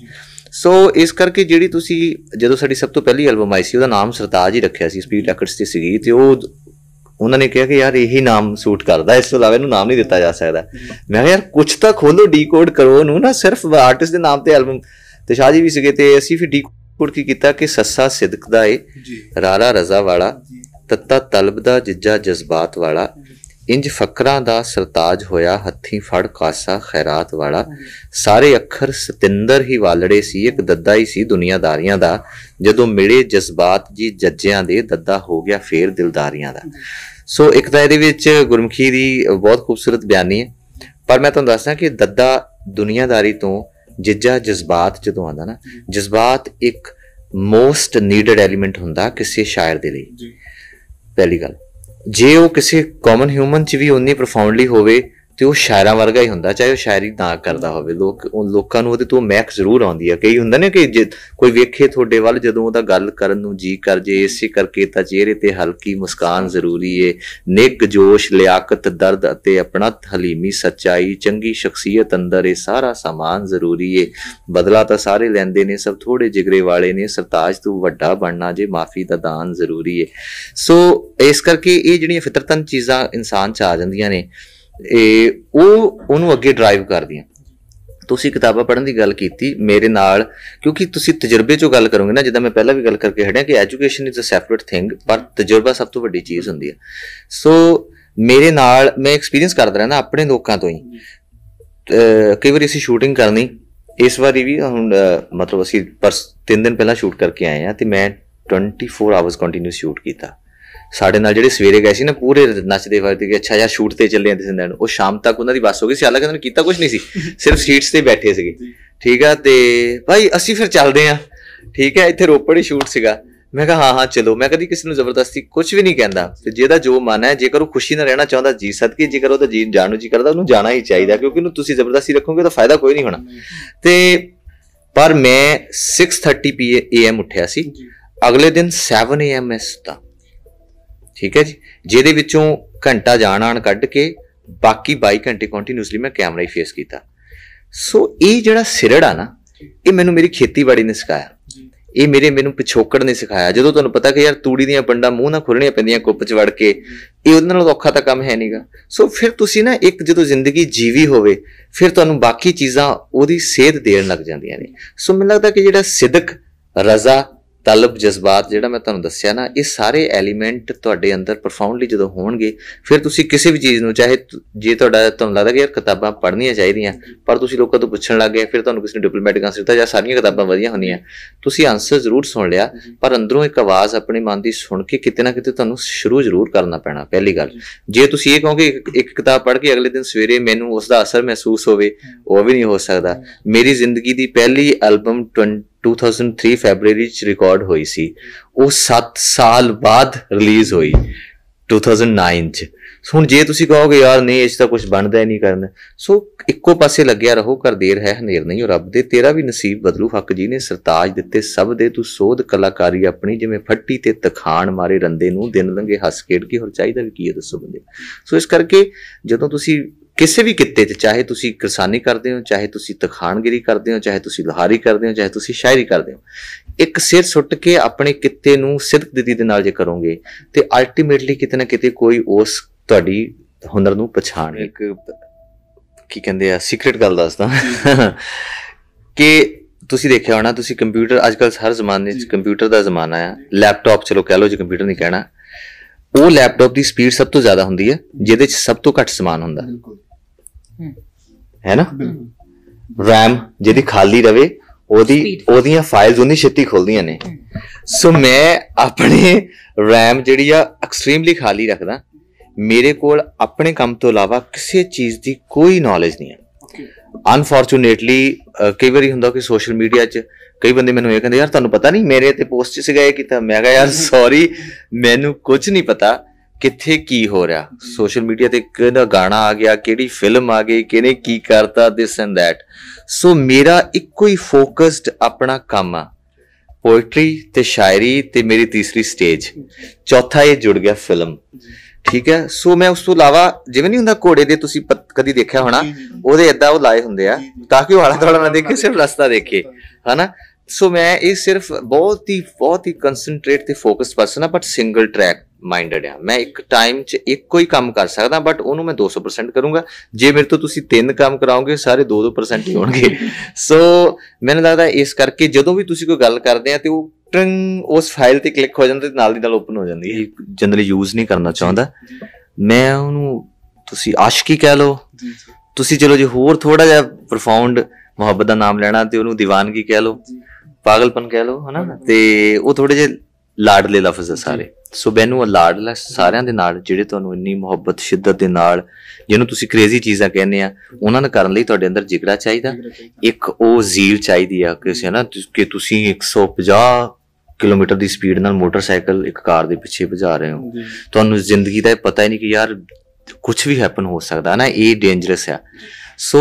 ਸੋ ਇਸ ਕਰਕੇ ਜਿਹੜੀ ਤੁਸੀਂ ਜਦੋਂ ਸਾਡੀ ਸਭ ਤੋਂ ਪਹਿਲੀ ਐਲਬਮ ਆਈ ਸੀ ਉਹਦਾ ਨਾਮ ਸਰਤਾਜ ਹੀ ਰੱਖਿਆ ਸੀ ਸਪੀਡ ਰੈਕੋਰਡਸ ਤੇ ਸੀਗੀ ਤੇ ਉਹ ਉਹਨਾਂ ਨੇ ਕਿਹਾ ਕਿ ਯਾਰ ਇਹੀ ਨਾਮ ਸੂਟ ਕਰਦਾ ਇਸ ਤੋਂ ਇਲਾਵਾ ਇਹਨੂੰ ਨਾਮ ਨਹੀਂ ਦਿੱਤਾ ਜਾ ਸਕਦਾ ਮੈਂ ਕਿਹਾ ਯਾਰ ਕੁਝ ਤਾਂ ਖੋਲੋ ਡੀਕੋਡ ਕਰੋ ਉਹਨੂੰ ਨਾ ਸਿਰਫ ਆਰਟਿਸਟ ਦੇ ਨਾਮ ਤੇ ਐਲਬਮ ਤੇ ਸ਼ਾਹ ਜੀ ਵੀ ਸੀਗੇ ਤੇ ਅਸੀਂ ਫਿਰ ਡੀਕੋਡ ਕੀ ਕੀਤਾ ਕਿ ਸੱਸਾ ਸਿੱਦਕ ਦਾ ਏ ਰਾਰਾ ਰਜ਼ਾ ਵਾਲਾ ਤੱਤਾ ਤਲਬ ਦਾ ਜਿੱਜਾ ਜਜ਼ਬਾਤ ਵਾਲਾ ਇੰਜ ਫਕਰਾਂ ਦਾ ਸਰਤਾਜ ਹੋਇਆ ਹੱਥੀ ਫੜ ਕਾਸਾ ਖੈਰਾਤ ਵਾਲਾ ਸਾਰੇ ਅੱਖਰ ਸਤਿੰਦਰ ਹੀ ਵਾਲੜੇ ਸੀ ਇੱਕ ਦੱਦਾ ਹੀ ਸੀ ਦੁਨੀਆਦਾਰੀਆਂ ਦਾ ਜਦੋਂ ਮਿਲੇ ਜਜ਼ਬਾਤ ਜੀ ਜੱਜਿਆਂ ਦੇ ਦੱਦਾ ਹੋ ਗਿਆ ਫੇਰ ਦਿਲਦਾਰੀਆਂ ਦਾ ਸੋ ਇੱਕ ਤਾਂ ਇਹਦੇ ਵਿੱਚ ਗੁਰਮਖੀ ਦੀ ਬਹੁਤ ਖੂਬਸੂਰਤ ਬਿਆਨੀ ਹੈ ਪਰ ਮੈਂ ਤੁਹਾਨੂੰ ਦੱਸਦਾ ਕਿ ਦੱਦਾ ਦੁਨੀਆਦਾਰੀ ਤੋਂ ਜਿੱਜਾ ਜਜ਼ਬਾਤ ਜਦੋਂ ਆਉਂਦਾ ਨਾ ਜਜ਼ਬਾਤ ਇੱਕ ਮੋਸਟ ਨੀਡਡ ਐਲੀਮੈਂਟ ਹੁੰਦਾ ਕਿਸੇ ਸ਼ਾਇਰ ਦੇ ਲਈ ਪਹਿਲੀ ਗੱਲ ਜੇ ਉਹ ਕਿਸੇ ਕਾਮਨ ਹਿਊਮਨ 'ਚ ਵੀ ਉਨੀ ਪ੍ਰੋਫਾਉਂਡਲੀ ਹੋਵੇ ਤੇ ਉਹ ਸ਼ਾਇਰਾਂ ਵਰਗਾ ਹੀ ਹੁੰਦਾ ਚਾਹੇ ਉਹ ਸ਼ਾਇਰੀ ਨਾ ਕਰਦਾ ਹੋਵੇ ਲੋਕ ਉਹ ਲੋਕਾਂ ਨੂੰ ਉਹਦੇ ਤੋਂ ਮਹਿਕ ਜ਼ਰੂਰ ਆਉਂਦੀ ਹੈ ਕਈ ਹੁੰਦਾ ਨੇ ਕਿ ਜੇ ਕੋਈ ਵੇਖੇ ਤੁਹਾਡੇ ਵੱਲ ਜਦੋਂ ਉਹਦਾ ਗੱਲ ਕਰਨ ਨੂੰ ਜੀ ਕਰ ਜੇ ਇਸੇ ਕਰਕੇ ਤਾਂ ਚਿਹਰੇ ਤੇ ਹਲਕੀ ਮੁਸਕਾਨ ਜ਼ਰੂਰੀ ਏ ਨਿੱਕ ਜੋਸ਼ ਲਿਆਕਤ ਦਰਦ ਅਤੇ ਆਪਣਾ ਹਲੀਮੀ ਸੱਚਾਈ ਚੰਗੀ ਸ਼ਖਸੀਅਤ ਅੰਦਰ ਇਹ ਸਾਰਾ ਸਮਾਨ ਜ਼ਰੂਰੀ ਏ ਬਦਲਾ ਤਾਂ ਸਾਰੇ ਲੈਂਦੇ ਨੇ ਸਭ ਥੋੜੇ ਜਿਗਰੇ ਵਾਲੇ ਨੇ ਸਰਤਾਜ ਤੂੰ ਵੱਡਾ ਬਣਨਾ ਜੇ ਮਾਫੀ ਦਾ ਦਾਨ ਜ਼ਰੂਰੀ ਏ ਸੋ ਇਸ ਕਰਕੇ ਇਹ ਜਿਹੜੀਆਂ ਫਿਤਰਤਨ ਚੀਜ਼ਾਂ ਇਨਸਾਨ 'ਚ ਆ ਜਾਂਦੀਆਂ ਨੇ ਇਹ ਉਹ ਉਹਨੂੰ ਅੱਗੇ ਡਰਾਈਵ ਕਰਦੀਆਂ ਤੁਸੀਂ ਕਿਤਾਬਾਂ ਪੜ੍ਹਨ ਦੀ ਗੱਲ ਕੀਤੀ ਮੇਰੇ ਨਾਲ ਕਿਉਂਕਿ ਤੁਸੀਂ ਤਜਰਬੇ ਚੋਂ ਗੱਲ ਕਰੋਗੇ ਨਾ ਜਿੱਦਾਂ ਮੈਂ ਪਹਿਲਾਂ ਵੀ ਗੱਲ ਕਰਕੇ ਹਟਿਆ ਕਿ education is a separate thing ਪਰ ਤਜਰਬਾ ਸਭ ਤੋਂ ਵੱਡੀ ਚੀਜ਼ ਹੁੰਦੀ ਹੈ ਸੋ ਮੇਰੇ ਨਾਲ ਮੈਂ ਐਕਸਪੀਰੀਅੰਸ ਕਰਦਾ ਰਹਿੰਦਾ ਆਪਣੇ ਲੋਕਾਂ ਤੋਂ ਹੀ ਕਈ ਵਾਰੀ ਅਸੀਂ ਸ਼ੂਟਿੰਗ ਕਰਨੀ ਇਸ ਵਾਰੀ ਵੀ ਹੁਣ ਮਤਲਬ ਅਸੀਂ ਪਰ 3 ਦਿਨ ਪਹਿਲਾਂ ਸ਼ੂਟ ਕਰਕੇ ਆਏ ਆ ਤੇ ਮੈਂ 24 ਆਵਰਸ ਕੰਟੀਨਿਊਸ ਸ਼ੂਟ ਕੀਤਾ ਸਾਡੇ ਨਾਲ ਜਿਹੜੇ ਸਵੇਰੇ ਗਏ ਸੀ ਨਾ ਪੂਰੇ ਨੱਚਦੇ ਫਿਰਦੇ ਕਿ ਅੱਛਾ ਜਾਂ ਸ਼ੂਟ ਤੇ ਚੱਲੇ ਜਾਂਦੇ ਸੰਦਣ ਉਹ ਸ਼ਾਮ ਤੱਕ ਉਹਨਾਂ ਦੀ ਬੱਸ ਹੋ ਗਈ ਸੀ ਹਾਲਾਂਕਿ ਉਹਨਾਂ ਨੇ ਕੀਤਾ ਕੁਝ ਨਹੀਂ ਸੀ ਸਿਰਫ ਸੀਟਸ ਤੇ ਬੈਠੇ ਸੀਗੇ ਠੀਕ ਆ ਤੇ ਭਾਈ ਅਸੀਂ ਫਿਰ ਚੱਲਦੇ ਆ ਠੀਕ ਹੈ ਇੱਥੇ ਰੋਪੜ ਹੀ ਸ਼ੂਟ ਸੀਗਾ ਮੈਂ ਕਿਹਾ ਹਾਂ ਹਾਂ ਚਲੋ ਮੈਂ ਕਦੀ ਕਿਸੇ ਨੂੰ ਜ਼ਬਰਦਸਤੀ ਕੁਝ ਵੀ ਨਹੀਂ ਕਹਿੰਦਾ ਤੇ ਜਿਹਦਾ ਜੋ ਮਨ ਹੈ ਜੇਕਰ ਉਹ ਖੁਸ਼ੀ ਨਾਲ ਰਹਿਣਾ ਚਾਹੁੰਦਾ ਜੀ ਸਦਕੇ ਜੇਕਰ ਉਹਦਾ ਜੀਨ ਜਾਣੂ ਜੀ ਕਰਦਾ ਉਹਨੂੰ ਜਾਣਾ ਹੀ ਚਾਹੀਦਾ ਕਿਉਂਕਿ ਉਹਨੂੰ ਤੁਸੀਂ ਜ਼ਬਰਦਸਤੀ ਰੱਖੋਗੇ ਤਾਂ ਫਾਇਦਾ ਕੋਈ ਨਹੀਂ ਹੋਣਾ ਤੇ ਪਰ ਮੈਂ 6:30 ਪੀਐਮ ਉੱਠਿਆ ਸੀ ਅਗਲੇ ਦਿਨ 7 ਏਐਮ ਐਸ ਸੁੱਤਾ ਠੀਕ ਹੈ ਜੀ ਜਿਹਦੇ ਵਿੱਚੋਂ ਘੰਟਾ ਜਾਣ ਆਣ ਕੱਢ ਕੇ ਬਾਕੀ 22 ਘੰਟੇ ਕੰਟੀਨਿਊਸਲੀ ਮੈਂ ਕੈਮਰਾ ਹੀ ਫੇਸ ਕੀਤਾ ਸੋ ਇਹ ਜਿਹੜਾ ਸਿਰੜ ਆ ਨਾ ਇਹ ਮੈਨੂੰ ਮੇਰੀ ਖੇਤੀਬਾੜੀ ਨੇ ਸਿਖਾਇਆ ਇਹ ਮੇਰੇ ਮੈਨੂੰ ਪਿਛੋਕੜ ਨੇ ਸਿਖਾਇਆ ਜਦੋਂ ਤੁਹਾਨੂੰ ਪਤਾ ਕਿ ਯਾਰ ਤੂੜੀ ਦੀਆਂ ਪੰਡਾਂ ਮੂੰਹ ਨਾਲ ਖੁੱਲਣੀਆਂ ਪੈਂਦੀਆਂ ਕੁੱਪ ਚ ਵੜ ਕੇ ਇਹ ਉਹਨਾਂ ਨਾਲ ਔਖਾ ਤਾਂ ਕੰਮ ਹੈ ਨਹੀਂਗਾ ਸੋ ਫਿਰ ਤੁਸੀਂ ਨਾ ਇੱਕ ਜਦੋਂ ਜ਼ਿੰਦਗੀ ਜੀਵੀ ਹੋਵੇ ਫਿਰ ਤੁਹਾਨੂੰ ਬਾਕੀ ਚੀਜ਼ਾਂ ਉਹਦੀ ਸੇਧ ਦੇਣ ਲੱਗ ਜਾਂਦੀਆਂ ਨੇ ਸੋ ਮੈਨੂੰ ਲੱਗਦਾ ਕਿ ਜਿਹੜਾ ਸਿਦਕ ਰਜ਼ਾ ਤਲਬ ਜਜ਼ਬਾਤ ਜਿਹੜਾ ਮੈਂ ਤੁਹਾਨੂੰ ਦੱਸਿਆ ਨਾ ਇਹ ਸਾਰੇ ਐਲੀਮੈਂਟ ਤੁਹਾਡੇ ਅੰਦਰ ਪਰਫਾਉਂਡਲੀ ਜਦੋਂ ਹੋਣਗੇ ਫਿਰ ਤੁਸੀਂ ਕਿਸੇ ਵੀ ਚੀਜ਼ ਨੂੰ ਚਾਹੇ ਜੇ ਤੁਹਾਡਾ ਤੁਹਾਨੂੰ ਲੱਗਦਾ ਕਿ ਯਾਰ ਕਿਤਾਬਾਂ ਪੜ੍ਹਨੀਆਂ ਚਾਹੀਦੀਆਂ ਪਰ ਤੁਸੀਂ ਲੋਕਾਂ ਤੋਂ ਪੁੱਛਣ ਲੱਗ ਗਏ ਫਿਰ ਤੁਹਾਨੂੰ ਕਿਸੇ ਨੇ ਡਿਪਲੋਮੈਟਿਕ ਆਨਸਰ ਦਿੱਤਾ ਜਾਂ ਸਾਰੀਆਂ ਕਿਤਾਬਾਂ ਵਧੀਆ ਹੁੰਦੀਆਂ ਤੁਸੀਂ ਆਨਸਰ ਜ਼ਰੂਰ ਸੁਣ ਲਿਆ ਪਰ ਅੰਦਰੋਂ ਇੱਕ ਆਵਾਜ਼ ਆਪਣੇ ਮਨ ਦੀ ਸੁਣ ਕੇ ਕਿਤੇ ਨਾ ਕਿਤੇ ਤੁਹਾਨੂੰ ਸ਼ੁਰੂ ਜ਼ਰੂਰ ਕਰਨਾ ਪੈਣਾ ਪਹਿਲੀ ਗੱਲ ਜੇ ਤੁਸੀਂ ਇਹ ਕਹੋਗੇ ਇੱਕ ਕਿਤਾਬ ਪੜ੍ਹ ਕੇ ਅਗਲੇ ਦਿਨ ਸਵੇਰੇ ਮੈਨੂੰ ਉਸ ਦਾ ਅਸਰ ਮਹਿਸੂਸ ਹੋਵੇ ਉਹ ਵੀ ਨਹੀਂ ਹੋ ਸਕਦਾ ਮੇਰੀ ਜ਼ਿੰਦਗੀ ਦੀ ਪਹਿਲੀ ਐਲਬਮ 2003 ਫੈਬਰੂਅਰੀ ਚ ਰਿਕਾਰਡ ਹੋਈ ਸੀ ਉਹ 7 ਸਾਲ ਬਾਅਦ ਰਿਲੀਜ਼ ਹੋਈ 2009 ਚ ਹੁਣ ਜੇ ਤੁਸੀਂ ਕਹੋਗੇ ਯਾਰ ਨਹੀਂ ਇਸ ਦਾ ਕੁਝ ਬਣਦਾ ਨਹੀਂ ਕਰਨਾ ਸੋ ਇੱਕੋ ਪਾਸੇ ਲੱਗਿਆ ਰਹੋ ਕਰ ਦੇਰ ਹੈ ਹਨੇਰ ਨਹੀਂ ਹੋ ਰੱਬ ਦੇ ਤੇਰਾ ਵੀ ਨਸੀਬ ਬਦਲੂ ਹੱਕ ਜੀ ਨੇ ਸਰਤਾਜ ਦਿੱਤੇ ਸਭ ਦੇ ਤੂੰ ਸੋਧ ਕਲਾਕਾਰੀ ਆਪਣੀ ਜਿਵੇਂ ਫੱਟੀ ਤੇ ਤਖਾਨ ਮਾਰੇ ਰੰਦੇ ਨੂੰ ਦਿਨ ਲੰਗੇ ਹੱਸ ਖੇਡ ਕੇ ਹੋਰ ਚਾਹੀਦਾ ਵੀ ਕੀ ਹੈ ਦੱਸੋ ਬੰਦੇ ਸੋ ਇਸ ਕਰਕੇ ਜਦੋਂ ਤੁਸੀਂ ਕਿਸੇ ਵੀ ਕਿੱਤੇ 'ਚ ਚਾਹੇ ਤੁਸੀਂ ਕਿਸਾਨੀ ਕਰਦੇ ਹੋ ਚਾਹੇ ਤੁਸੀਂ ਤਖਾਨਗਰੀ ਕਰਦੇ ਹੋ ਚਾਹੇ ਤੁਸੀਂ ਲੋਹਾਰੀ ਕਰਦੇ ਹੋ ਚਾਹੇ ਤੁਸੀਂ ਸ਼ਾਇਰੀ ਕਰਦੇ ਹੋ ਇੱਕ ਸਿਰ ਸੁੱਟ ਕੇ ਆਪਣੇ ਕਿੱਤੇ ਨੂੰ ਸਿੱਧਕ ਦਿੱਤੀ ਦੇ ਨਾਲ ਜੇ ਕਰੋਗੇ ਤੇ ਅਲਟੀਮੇਟਲੀ ਕਿਤੇ ਨਾ ਕਿਤੇ ਕੋਈ ਉਸ ਤੁਹਾਡੀ ਹੁਨਰ ਨੂੰ ਪਛਾਣ ਇੱਕ ਕੀ ਕਹਿੰਦੇ ਆ ਸੀਕ੍ਰੀਟ ਗੱਲ ਦੱਸਦਾ ਕਿ ਤੁਸੀਂ ਦੇਖਿਆ ਹੋਣਾ ਤੁਸੀਂ ਕੰਪਿਊਟਰ ਅੱਜਕੱਲ ਹਰ ਜ਼ਮਾਨੇ 'ਚ ਕੰਪਿਊਟਰ ਦਾ ਜ਼ਮਾਨਾ ਆ ਲੈਪਟਾਪ ਚਲੋ ਕਹਿ ਲਓ ਜੀ ਕੰਪਿਊਟਰ ਨਹੀਂ ਕਹਿਣਾ ਉਹ ਲੈਪਟਾਪ ਦੀ ਸਪੀਡ ਸਭ ਤੋਂ ਜ਼ਿਆਦਾ ਹੁੰਦੀ ਹੈ ਜਿਹਦੇ 'ਚ ਸਭ ਤੋਂ ਘੱਟ ਸਮਾਨ ਹੁੰਦਾ ਹੈ ਨਾ RAM ਜਿਹੜੀ ਖਾਲੀ ਰਵੇ ਉਹਦੀ ਉਹਦੀਆਂ ਫਾਈਲਸ ਉਹਨੀ ਛੇਤੀ ਖੁੱਲਦੀਆਂ ਨੇ ਸੋ ਮੈਂ ਆਪਣੇ RAM ਜਿਹੜੀ ਆ ਐਕਸਟ੍ਰੀਮਲੀ ਖਾਲੀ ਰੱਖਦਾ ਮੇਰੇ ਕੋਲ ਆਪਣੇ ਕੰਮ ਤੋਂ ਇਲਾਵਾ ਕਿਸੇ ਚੀਜ਼ ਦੀ ਕੋਈ ਨੌਲੇਜ ਨਹੀਂ ਹੈ ਅਨਫੋਰਚੂਨੇਟਲੀ ਕਈ ਵਾਰੀ ਹੁੰਦਾ ਕਿ ਸੋਸ਼ਲ ਮੀਡੀਆ 'ਚ ਕਈ ਬੰਦੇ ਮੈਨੂੰ ਇਹ ਕਹਿੰਦੇ ਯਾਰ ਤੁਹਾਨੂੰ ਪਤਾ ਨਹੀਂ ਮੇਰੇ ਤੇ ਪੋਸਟ 'ਚ ਸੀਗਾ ਇਹ ਕੀਤਾ ਮੈਂ ਕਿਹਾ ਯਾਰ ਸੌਰੀ ਮੈਨੂੰ ਕੁਝ ਨਹੀਂ ਪਤਾ ਕਿੱਥੇ ਕੀ ਹੋ ਰਿਹਾ ਸੋਸ਼ਲ ਮੀਡੀਆ ਤੇ ਕਿਹਦਾ ਗਾਣਾ ਆ ਗਿਆ ਕਿਹੜੀ ਫਿਲਮ ਆ ਗਈ ਕਿਹਨੇ ਕੀ ਕਰਤਾ ਦਿਸ ਐਂਡ ਥੈਟ ਸੋ ਮੇਰਾ ਇੱਕੋ ਹੀ ਫੋਕਸਡ ਆਪਣਾ ਕੰਮ ਆ ਪੋਇਟਰੀ ਤੇ ਸ਼ਾਇਰੀ ਤੇ ਮੇਰੀ ਤੀਸਰੀ ਸਟੇਜ ਚੌਥਾ ਇਹ ਜੁੜ ਗਿਆ ਫਿਲਮ ਠੀਕ ਹੈ ਸੋ ਮੈਂ ਉਸ ਤੋਂ ਇਲਾਵਾ ਜਿਵੇਂ ਨਹੀਂ ਹੁੰਦਾ ਘੋੜੇ ਦੇ ਤੁਸੀਂ ਕਦੀ ਦੇਖਿਆ ਹੋਣਾ ਉਹਦੇ ਇਦਾਂ ਉਹ ਲਾਏ ਹੁੰਦੇ ਆ ਤਾਂ ਕਿ ਉਹ ਆਲਾ ਦੌੜਾ ਨਾ ਦੇਖੇ ਸਿਰਫ ਰਸਤਾ ਦੇਖੇ ਹਨਾ ਸੋ ਮੈਂ ਇਹ ਸਿਰਫ ਬਹੁਤ ਹੀ ਬਹੁਤ ਹੀ ਕਨਸੈਂਟਰੇਟ ਤੇ ਫੋਕਸਡ ਪਰਸਨ ਆ ਬਟ ਸਿੰਗਲ ਟਰੈਕ ਮਾਈਂਡਡ ਆ ਮੈਂ ਇੱਕ ਟਾਈਮ 'ਚ ਇੱਕੋ ਹੀ ਕੰਮ ਕਰ ਸਕਦਾ ਬਟ ਉਹਨੂੰ ਮੈਂ 200% ਕਰੂੰਗਾ ਜੇ ਮੇਰੇ ਤੋਂ ਤੁਸੀਂ ਤਿੰਨ ਕੰਮ ਕਰਾਓਗੇ ਸਾਰੇ 2-2% ਹੀ ਹੋਣਗੇ ਸੋ ਮੈਨੂੰ ਲੱਗਦਾ ਇਸ ਕਰਕੇ ਜਦੋਂ ਵੀ ਤੁਸੀਂ ਕੋਈ ਗੱਲ ਕਰਦੇ ਆ ਤੇ ਉਹ ਟਿੰਗ ਉਸ ਫਾਈਲ ਤੇ ਕਲਿੱਕ ਹੋ ਜਾਂਦਾ ਤੇ ਨਾਲ ਦੀ ਨਾਲ ਓਪਨ ਹੋ ਜਾਂਦੀ ਹੈ ਜਨਰਲੀ ਯੂਜ਼ ਨਹੀਂ ਕਰਨਾ ਚਾਹੁੰਦਾ ਮੈਂ ਉਹਨੂੰ ਤੁਸੀਂ ਆਸ਼ਕੀ ਕਹਿ ਲਓ ਤੁਸੀਂ ਚਲੋ ਜੇ ਹੋਰ ਥੋੜਾ ਜਿਹਾ ਪ੍ਰਫਾਉਂਡ ਮੁਹੱਬਤ ਦਾ ਨਾਮ ਲੈਣਾ ਤੇ ਉਹਨੂੰ دیਵਾਨਗੀ ਕਹਿ ਲਓ ਪਾਗਲਪਨ ਕਹਿ ਲਓ ਹਨਾ ਤੇ ਉਹ ਥੋੜੇ ਜਿਹਾ ਲਾਡਲੇ ਲਫ਼ਜ਼ ਹੈ ਸਾਰੇ ਸੋ ਬੈਨੂ ਲਾਡਲਾ ਸਾਰਿਆਂ ਦੇ ਨਾਲ ਜਿਹੜੇ ਤੁਹਾਨੂੰ ਇੰਨੀ ਮੁਹੱਬਤ ਸ਼ਿੱਦਤ ਦੇ ਨਾਲ ਜਿਹਨੂੰ ਤੁਸੀਂ ਕ੍ਰੇਜ਼ੀ ਚੀਜ਼ਾਂ ਕਹਿੰਦੇ ਆ ਉਹਨਾਂ ਨੂੰ ਕਰਨ ਲਈ ਤੁਹਾਡੇ ਅੰਦਰ ਜਿਗੜਾ ਚਾਹੀਦਾ ਇੱਕ ਉਹ ਜ਼ੀਲ ਚਾਹੀਦੀ ਆ ਕਿ ਹੈ ਨਾ ਕਿ ਤੁਸੀਂ 150 ਕਿਲੋਮੀਟਰ ਦੀ ਸਪੀਡ ਨਾਲ ਮੋਟਰਸਾਈਕਲ ਇੱਕ ਕਾਰ ਦੇ ਪਿੱਛੇ ਭਜਾ ਰਹੇ ਹੋ ਤੁਹਾਨੂੰ ਜ਼ਿੰਦਗੀ ਦਾ ਪਤਾ ਹੀ ਨਹੀਂ ਕਿ ਯਾਰ ਕੁਝ ਵੀ ਹੈਪਨ ਹੋ ਸਕਦਾ ਨਾ ਇਹ ਡੇਂਜਰਸ ਆ ਸੋ